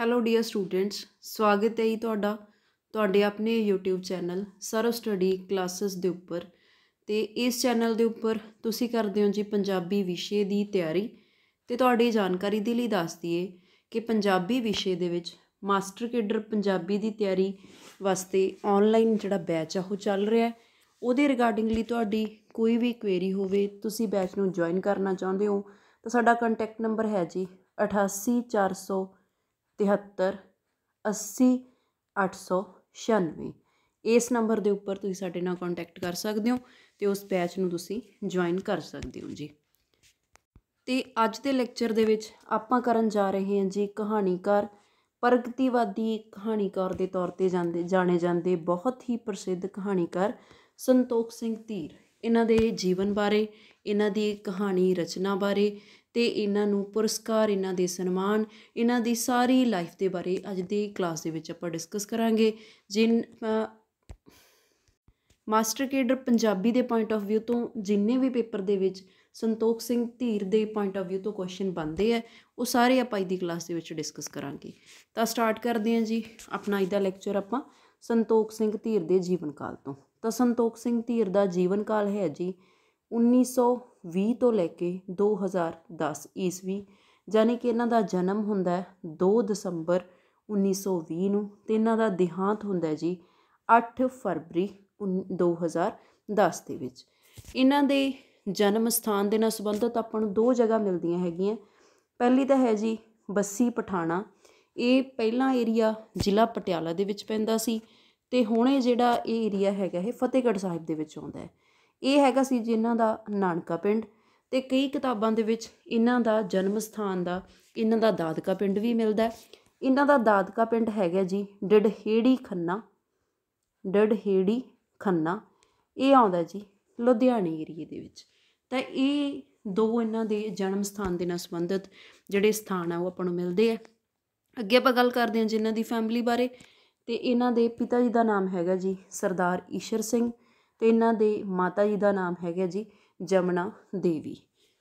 hello dear students ਸਵਾਗਤ ਹੈ ਜੀ ਤੁਹਾਡਾ ਤੁਹਾਡੇ ਆਪਣੇ YouTube channel Sarv study classes ਦੇ ਉੱਪਰ ਤੇ ਇਸ ਚੈਨਲ ਦੇ ਉੱਪਰ ਤੁਸੀਂ ਕਰਦੇ ਹੋ ਜੀ ਪੰਜਾਬੀ ਵਿਸ਼ੇ ਦੀ ਤਿਆਰੀ ਤੇ ਤੁਹਾਡੀ ਜਾਣਕਾਰੀ ਦੇ ਲਈ ਦੱਸ ਦਈਏ ਕਿ ਪੰਜਾਬੀ ਵਿਸ਼ੇ ਦੇ ਵਿੱਚ ਮਾਸਟਰ ਕੇਡਰ ਪੰਜਾਬੀ ਦੀ ਤਿਆਰੀ ਵਾਸਤੇ ਆਨਲਾਈਨ ਜਿਹੜਾ ਬੈਚ ਆ ਉਹ ਚੱਲ ਰਿਹਾ ਹੈ ਉਹਦੇ ਰਿਗਾਰਡਿੰਗਲੀ ਤੁਹਾਡੀ ਕੋਈ ਵੀ ਕੁਐਰੀ ਹੋਵੇ ਤੁਸੀਂ ਬੈਚ ਨੂੰ ਜੁਆਇਨ ਕਰਨਾ ਚਾਹੁੰਦੇ ਹੋ ਤਾਂ ਸਾਡਾ ਕੰਟੈਕਟ ਨੰਬਰ ਹੈ ਜੀ 88400 ਤਿਹੱਤਰ ਅੱਸੀ ਅੱਠ ਸੌ ਛਿਆਨਵੇਂ ਇਸ ਨੰਬਰ ਦੇ ਉੱਪਰ ਤੁਸੀਂ ਸਾਡੇ ਨਾਲ ਕੰਟੈਕਟ ਕਰ ਸਕਦੇ ਹੋ ਤੇ ਉਸ ਬੈਚ ਨੂੰ ਤੁਸੀਂ ਜੁਆਇਨ ਕਰ ਸਕਦੇ ਹੋ ਜੀ ਤੇ ਅੱਜ ਦੇ ਲੈਕਚਰ ਦੇ ਵਿੱਚ ਆਪਾਂ ਕਰਨ ਜਾ ਰਹੇ ਹਾਂ ਜੀ ਕਹਾਣੀਕਾਰ ਪ੍ਰਗਤੀਵਾਦੀ ਕਹਾਣੀਕਾਰ ਦੇ ਤੌਰ ਤੇ ਜਾਂਦੇ ਜਾਣੇ ਜਾਂਦੇ ਬਹੁਤ ਹੀ ਪ੍ਰਸਿੱਧ ਕਹਾਣੀਕਾਰ ਸੰਤੋਖ ਸਿੰਘ ਧੀਰ ਇਹਨਾਂ ਦੇ ਜੀਵਨ ਬਾਰੇ ਇਹਨਾਂ ਦੀ ਕਹਾਣੀ ਰਚਨਾ ਬਾਰੇ ਤੇ ਇਹਨਾਂ ਨੂੰ ਪੁਰਸਕਾਰ ਇਹਨਾਂ ਦੇ ਸਨਮਾਨ ਇਹਨਾਂ ਦੀ ਸਾਰੀ ਲਾਈਫ ਦੇ ਬਾਰੇ ਅੱਜ ਦੀ ਕਲਾਸ ਦੇ ਵਿੱਚ ਆਪਾਂ ਡਿਸਕਸ ਕਰਾਂਗੇ ਜਿਨ ਮਾਸਟਰ ਕੇਡਰ ਪੰਜਾਬੀ ਦੇ ਪੁਆਇੰਟ ਆਫ View ਤੋਂ ਜਿੰਨੇ ਵੀ ਪੇਪਰ ਦੇ ਵਿੱਚ ਸੰਤੋਖ ਸਿੰਘ ਧੀਰ ਦੇ ਪੁਆਇੰਟ ਆਫ View ਤੋਂ ਕੁਐਸਚਨ ਬਣਦੇ ਆ ਉਹ ਸਾਰੇ ਆਪਾਂ ਅੱਜ ਦੀ ਕਲਾਸ ਦੇ ਵਿੱਚ ਡਿਸਕਸ ਕਰਾਂਗੇ ਤਾਂ ਸਟਾਰਟ ਕਰਦੇ ਹਾਂ ਜੀ ਆਪਣਾ ਇਹਦਾ ਲੈਕਚਰ ਆਪਾਂ ਸੰਤੋਖ ਸਿੰਘ ਧੀਰ ਦੇ ਜੀਵਨ ਕਾਲ ਤੋਂ ਤਾਂ ਸੰਤੋਖ ਸਿੰਘ ਧੀਰ ਦਾ ਜੀਵਨ ਕਾਲ ਹੈ ਜੀ 1920 ਤੋਂ ਲੈ ਕੇ 2010 ਈਸਵੀ ਯਾਨੀ ਕਿ ਇਹਨਾਂ ਦਾ ਜਨਮ ਹੁੰਦਾ ਹੈ 2 ਦਸੰਬਰ 1920 ਨੂੰ ਤੇ ਇਹਨਾਂ ਦਾ ਦਿਹਾਂਤ ਹੁੰਦਾ ਜੀ 8 ਫਰਵਰੀ 2010 ਦੇ ਵਿੱਚ ਇਹਨਾਂ ਦੇ ਜਨਮ ਸਥਾਨ ਦੇ ਨਾਲ ਸੰਬੰਧਿਤ ਆਪਾਂ ਨੂੰ ਦੋ ਜਗ੍ਹਾ ਮਿਲਦੀਆਂ ਹੈਗੀਆਂ ਪਹਿਲੀ ਤਾਂ ਹੈ ਜੀ ਬੱਸੀ ਪਠਾਣਾ ਇਹ ਪਹਿਲਾ ਏਰੀਆ ਜ਼ਿਲ੍ਹਾ ਪਟਿਆਲਾ ਦੇ ਵਿੱਚ ਪੈਂਦਾ ਸੀ ਤੇ ਹੁਣ ਇਹ ਜਿਹੜਾ ਇਹ ਏਰੀਆ ਹੈਗਾ ਇਹ ਫਤਿਹਗੜ੍ਹ ਸਾਹਿਬ ਦੇ ਵਿੱਚ ਆਉਂਦਾ ਹੈ ਇਹ ਹੈਗਾ ਸੀ ਜਿਨ੍ਹਾਂ ਦਾ ਨਾਨਕਾ ਪਿੰਡ ਤੇ ਕਈ ਕਿਤਾਬਾਂ ਦੇ ਵਿੱਚ ਇਹਨਾਂ ਦਾ ਜਨਮ ਸਥਾਨ ਦਾ ਇਹਨਾਂ ਦਾ ਦਾਦਕਾ ਪਿੰਡ ਵੀ ਮਿਲਦਾ ਹੈ ਇਹਨਾਂ ਦਾ ਦਾਦਕਾ ਪਿੰਡ ਹੈਗਾ ਜੀ ਡੜਹੇੜੀ ਖੰਨਾ ਡੜਹੇੜੀ ਖੰਨਾ ਇਹ ਆਉਂਦਾ ਜੀ ਲੁਧਿਆਣੇ ਏਰੀਏ ਦੇ ਵਿੱਚ ਤਾਂ ਇਹ ਦੋ ਇਹਨਾਂ ਦੇ ਜਨਮ ਸਥਾਨ ਦੇ ਨਾਲ ਸੰਬੰਧਿਤ ਜਿਹੜੇ ਸਥਾਨ ਆ ਉਹ ਆਪਾਂ ਨੂੰ ਮਿਲਦੇ ਆ ਅੱਗੇ ਆਪਾਂ ਗੱਲ ਕਰਦੇ ਹਾਂ ਜਿਨ੍ਹਾਂ ਦੀ ਫੈਮਿਲੀ ਬਾਰੇ ਤੇ ਇਹਨਾਂ ਦੇ ਪਿਤਾ ਜੀ ਦਾ ਨਾਮ ਹੈਗਾ ਜੀ ਸਰਦਾਰ ਈਸ਼ਰ ਸਿੰਘ ਅਤੇ ਇਹਨਾਂ ਦੇ ਮਾਤਾ ਜੀ ਦਾ ਨਾਮ ਹੈਗਾ ਜੀ ਜਮਨਾ ਦੇਵੀ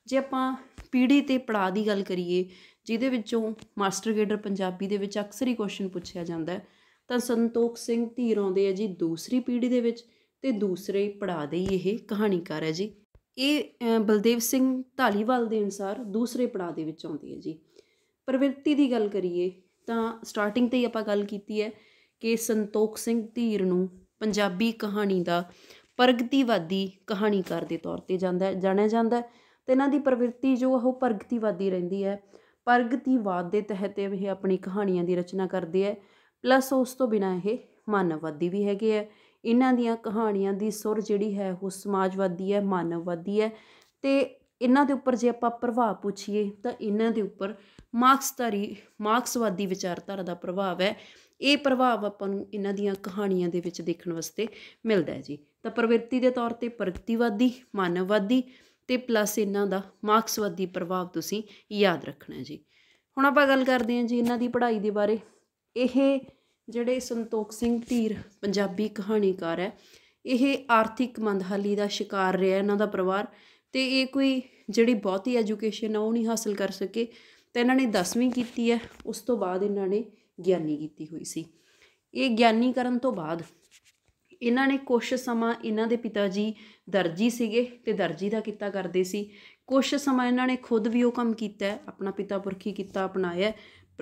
ਜੇ ਆਪਾਂ ਪੀੜ੍ਹੀ ਅਤੇ ਪੜਾਅ ਦੀ ਗੱਲ ਕਰੀਏ ਜਿਹਦੇ ਵਿੱਚੋਂ ਮਾਸਟਰ ਗੇਡਰ ਪੰਜਾਬੀ ਦੇ ਵਿੱਚ ਅਕਸਰ ਹੀ ਕੁਐਸਚਨ ਪੁੱਛਿਆ ਜਾਂਦਾ ਤਾਂ ਸੰਤੋਖ ਸਿੰਘ ਧੀਰ ਆਉਂਦੇ ਆ ਜੀ ਦੂਸਰੀ ਪੀੜ੍ਹੀ ਦੇ ਵਿੱਚ ਤੇ ਦੂਸਰੇ ਪੜਾਅ ਦੇ ਹੀ ਇਹ ਕਹਾਣੀਕਾਰ ਹੈ ਜੀ ਇਹ ਬਲਦੇਵ ਸਿੰਘ ਢਾਲੀਵਾਲ ਦੇ ਅਨਸਾਰ ਦੂਸਰੇ ਪੜਾਅ ਦੇ ਵਿੱਚ ਆਉਂਦੀ ਹੈ ਜੀ ਪ੍ਰਵਿਰਤੀ ਦੀ ਗੱਲ ਕਰੀਏ ਤਾਂ ਸਟਾਰਟਿੰਗ ਤੇ ਹੀ ਆਪਾਂ ਗੱਲ ਕੀਤੀ ਹੈ ਕਿ ਸੰਤੋਖ ਸਿੰਘ ਧੀਰ ਨੂੰ ਪੰਜਾਬੀ ਕਹਾਣੀ ਦਾ ਪ੍ਰਗਤੀਵਾਦੀ ਕਹਾਣੀਕਾਰ ਦੇ ਤੌਰ 'ਤੇ ਜਾਂਦਾ ਜਾਣਿਆ ਜਾਂਦਾ ਤੇ ਇਹਨਾਂ ਦੀ ਪ੍ਰਵਿਰਤੀ ਜੋ ਉਹ ਪ੍ਰਗਤੀਵਾਦੀ ਰਹਿੰਦੀ ਹੈ ਪ੍ਰਗਤੀਵਾਦ ਦੇ ਤਹਿਤ ਇਹ ਆਪਣੀ ਕਹਾਣੀਆਂ ਦੀ ਰਚਨਾ ਕਰਦੇ ਹੈ ਪਲੱਸ ਉਸ ਤੋਂ ਬਿਨਾ ਇਹ ਮਾਨਵਵਾਦੀ ਵੀ ਹੈਗੇ ਹੈ ਇਹਨਾਂ ਦੀਆਂ ਕਹਾਣੀਆਂ ਦੀ ਸੁਰ ਜਿਹੜੀ ਹੈ ਉਹ ਸਮਾਜਵਾਦੀ ਹੈ ਮਾਨਵਵਾਦੀ ਹੈ ਤੇ ਇਹਨਾਂ ਦੇ ਉੱਪਰ ਜੇ ਆਪਾਂ ਪ੍ਰਭਾਵ ਪੁੱਛੀਏ ਤਾਂ ਇਹਨਾਂ ਦੇ ਉੱਪਰ ਮਾਰਕਸਧਾਰੀ ਮਾਰਕਸਵਾਦੀ ਵਿਚਾਰਧਾਰਾ ਦਾ ਪ੍ਰਭਾਵ ਹੈ ਇਹ ਪ੍ਰਭਾਵ ਆਪਾਂ ਨੂੰ ਇਹਨਾਂ ਦੀਆਂ ਕਹਾਣੀਆਂ ਦੇ ਵਿੱਚ ਦੇਖਣ ਵਾਸਤੇ ਮਿਲਦਾ ਹੈ ਜੀ ਤਾਂ ਪ੍ਰਵਿਰਤੀ ਦੇ ਤੌਰ ਤੇ ਪ੍ਰਤੀਵਾਦੀ ਮਾਨਵਵਾਦੀ ਤੇ ਪਲੱਸ ਇਹਨਾਂ ਦਾ ਮਾਰਕਸਵਾਦੀ ਪ੍ਰਭਾਵ ਤੁਸੀਂ ਯਾਦ ਰੱਖਣਾ ਜੀ ਹੁਣ ਆਪਾਂ ਗੱਲ ਕਰਦੇ ਹਾਂ ਜੀ ਇਹਨਾਂ ਦੀ ਪੜ੍ਹਾਈ ਦੇ ਬਾਰੇ ਇਹ ਜਿਹੜੇ ਸੰਤੋਖ ਸਿੰਘ ਧੀਰ ਪੰਜਾਬੀ ਕਹਾਣੀਕਾਰ ਹੈ ਇਹ ਆਰਥਿਕ ਮੰਦਹਾਲੀ ਦਾ ਸ਼ਿਕਾਰ ਰਿਹਾ ਇਹਨਾਂ ਦਾ ਪਰਿਵਾਰ ਤੇ ਇਹ ਕੋਈ ਜਿਹੜੀ ਬਹੁਤੀ ਐਜੂਕੇਸ਼ਨ ਉਹ ਨਹੀਂ ਹਾਸਲ ਕਰ ਸਕੇ ਤਾਂ ਇਹਨਾਂ ਨੇ 10ਵੀਂ ਕੀਤੀ ਹੈ ਉਸ ਤੋਂ ਬਾਅਦ ਇਹਨਾਂ ਨੇ ਗਿਆਨੀ ਕੀਤੀ ਹੋਈ ਸੀ ਇਹ ਗਿਆਨੀ ਕਰਨ ਤੋਂ ਬਾਅਦ ਇਹਨਾਂ ਨੇ ਕੁਝ ਸਮਾਂ ਇਹਨਾਂ ਦੇ ਪਿਤਾ ਜੀ ਦਰਜੀ ਸੀਗੇ ਤੇ ਦਰਜੀ ਦਾ ਕੀਤਾ ਕਰਦੇ ਸੀ ਕੁਝ ਸਮਾਂ ਇਹਨਾਂ ਨੇ ਖੁਦ ਵੀ ਉਹ ਕੰਮ ਕੀਤਾ ਆਪਣਾ ਪਿਤਾ ਪੁਰਖੀ ਕੀਤਾ ਅਪਣਾਇਆ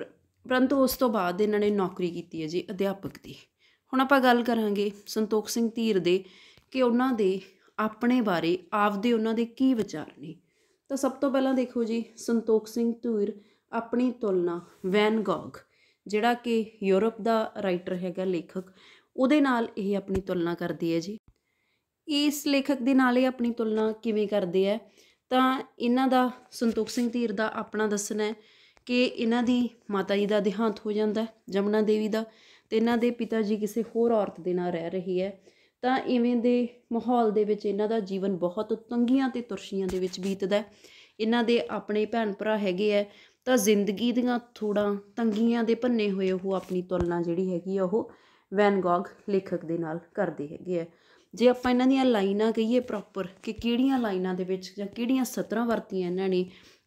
ਪਰੰਤੂ ਉਸ ਤੋਂ ਬਾਅਦ ਇਹਨਾਂ ਨੇ ਨੌਕਰੀ ਕੀਤੀ ਹੈ ਜੀ ਅਧਿਆਪਕ ਦੀ ਹੁਣ ਆਪਾਂ ਗੱਲ ਕਰਾਂਗੇ ਸੰਤੋਖ ਸਿੰਘ ਧੀਰ ਦੇ ਕਿ ਉਹਨਾਂ ਦੇ ਆਪਣੇ ਬਾਰੇ ਆਪਦੇ ਉਹਨਾਂ ਦੇ ਕੀ ਵਿਚਾਰ ਨੇ ਤਾਂ ਸਭ ਤੋਂ ਪਹਿਲਾਂ ਦੇਖੋ ਜੀ ਸੰਤੋਖ ਸਿੰਘ ਧੂਰ ਆਪਣੀ ਤੁਲਨਾ ਵੈਨ ਗੌਗ ਜਿਹੜਾ ਕਿ ਯੂਰਪ ਦਾ ਰਾਈਟਰ ਹੈਗਾ ਲੇਖਕ ਉਹਦੇ ਨਾਲ ਇਹ ਆਪਣੀ ਤੁਲਨਾ ਕਰਦੀ ਹੈ ਜੀ ਇਸ ਲੇਖਕ ਦੇ ਨਾਲ ਇਹ ਆਪਣੀ ਤੁਲਨਾ ਕਿਵੇਂ ਕਰਦੇ ਆ ਤਾਂ ਇਹਨਾਂ ਦਾ ਸੰਤੋਖ ਸਿੰਘ ਧੀਰ ਦਾ ਆਪਣਾ ਦੱਸਣਾ ਹੈ ਕਿ ਇਹਨਾਂ ਦੀ ਮਾਤਾ ਜੀ ਦਾ ਦੇਹਾਂਤ ਹੋ ਜਾਂਦਾ ਜਮਨਾ ਦੇਵੀ ਦਾ ਤੇ ਇਹਨਾਂ ਦੇ ਪਿਤਾ ਜੀ ਕਿਸੇ ਹੋਰ ਔਰਤ ਦੇ ਨਾਲ ਰਹਿ ਰਹੀ ਹੈ ਤਾਂ ਇਵੇਂ ਦੇ ਮਾਹੌਲ ਦੇ ਵਿੱਚ ਇਹਨਾਂ ਦਾ ਜੀਵਨ ਬਹੁਤ ਤੰਗੀਆਂ ਤੇ ਤੁਰਸ਼ੀਆਂ ਦੇ ਵਿੱਚ ਬੀਤਦਾ ਇਹਨਾਂ ਦੇ ਆਪਣੇ ਭੈਣ ਭਰਾ ਹੈਗੇ ਆ ਤਾਂ ਜ਼ਿੰਦਗੀ ਦੀਆਂ ਥੋੜਾ ਤੰਗੀਆਂ ਦੇ ਭੰਨੇ ਹੋਏ ਉਹ ਆਪਣੀ ਤੁਲਨਾ ਜਿਹੜੀ ਹੈਗੀ ਆ ਉਹ ਵੈਨ ਲੇਖਕ ਦੇ ਨਾਲ ਕਰਦੀ ਹੈਗੀ ਹੈ ਜੇ ਆਪਾਂ ਇਹਨਾਂ ਦੀਆਂ ਲਾਈਨਾਂ ਕਹੀਏ ਪ੍ਰੋਪਰ ਕਿ ਕਿਹੜੀਆਂ ਲਾਈਨਾਂ ਦੇ ਵਿੱਚ ਜਾਂ ਕਿਹੜੀਆਂ ਸਤਰਾਂ ਵਰਤੀਆਂ ਇਹਨਾਂ ਨੇ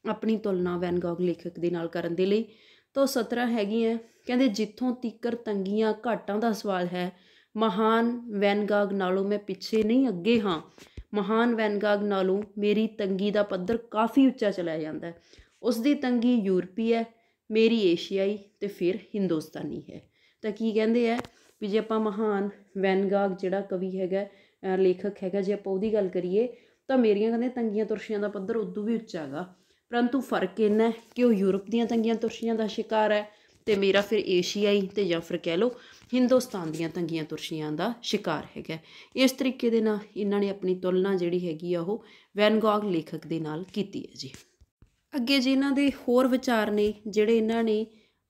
ਆਪਣੀ ਤੁਲਨਾ ਵੈਨ ਲੇਖਕ ਦੇ ਨਾਲ ਕਰਨ ਦੇ ਲਈ ਤਾਂ ਸਤਰਾਂ ਹੈਗੀਆਂ ਕਹਿੰਦੇ ਜਿੱਥੋਂ ਤੀਕਰ ਤੰਗੀਆਂ ਘਾਟਾਂ ਦਾ ਸਵਾਲ ਹੈ ਮਹਾਨ ਵੈਨਗਾਗ ਨਾਲੋਂ ਮੈਂ ਪਿੱਛੇ ਨਹੀਂ ਅੱਗੇ ਹਾਂ ਮਹਾਨ ਵੈਨਗਾਗ ਨਾਲੋਂ ਮੇਰੀ ਤੰਗੀ ਦਾ ਪੱਧਰ ਕਾਫੀ ਉੱਚਾ ਚਲਾ ਜਾਂਦਾ ਹੈ ਉਸ ਦੀ ਤੰਗੀ ਯੂਰਪੀ ਹੈ ਮੇਰੀ ਏਸ਼ੀਆਈ ਤੇ ਫਿਰ ਹਿੰਦੁਸਤਾਨੀ ਹੈ ਤਾਂ ਕੀ ਕਹਿੰਦੇ ਆ ਵੀ ਜੇ ਆਪਾਂ ਮਹਾਨ ਵੈਨਗਾਗ ਜਿਹੜਾ ਕਵੀ ਹੈਗਾ ਲੇਖਕ ਹੈਗਾ ਜੇ ਆਪਾਂ ਉਹਦੀ ਗੱਲ ਕਰੀਏ ਤਾਂ ਮੇਰੀਆਂ ਕਹਿੰਦੇ ਤੰਗੀਆਂ ਤੁਰਸ਼ੀਆਂ ਦਾ ਪੱਧਰ ਉਦੋਂ ਵੀ ਉੱਚਾ ਹੈਗਾ ਪਰੰਤੂ ਫਰਕ ਇਹਨਾਂ ਹੈ ਕਿ ਉਹ ਯੂਰਪ ਦੀਆਂ ਤੰਗੀਆਂ ਤੁਰਸ਼ੀਆਂ ਦਾ ਸ਼ਿਕਾਰ ਹੈ ਤੇ ਮੇਰਾ ਫਿਰ ਏਸ਼ੀਆਈ ਤੇ ਜਾਂ ਫਿਰ ਕਹਿ ਲਓ ਹਿੰਦੁਸਤਾਨ ਦੀਆਂ ਤੰਗੀਆਂ ਤੁਰਸ਼ੀਆਂ ਦਾ ਸ਼ਿਕਾਰ ਹੈਗਾ ਇਸ ਤਰੀਕੇ ਦੇ ਨਾਲ ਇਹਨਾਂ ਨੇ ਆਪਣੀ ਤੁਲਨਾ ਜਿਹੜੀ ਹੈਗੀ ਆ ਉਹ ਵੈਨਗੋਗ ਲੇਖਕ ਦੇ ਨਾਲ ਕੀਤੀ ਹੈ ਜੀ ਅੱਗੇ ਜੀ ਇਹਨਾਂ ਦੇ ਹੋਰ ਵਿਚਾਰ ਨੇ ਜਿਹੜੇ ਇਹਨਾਂ ਨੇ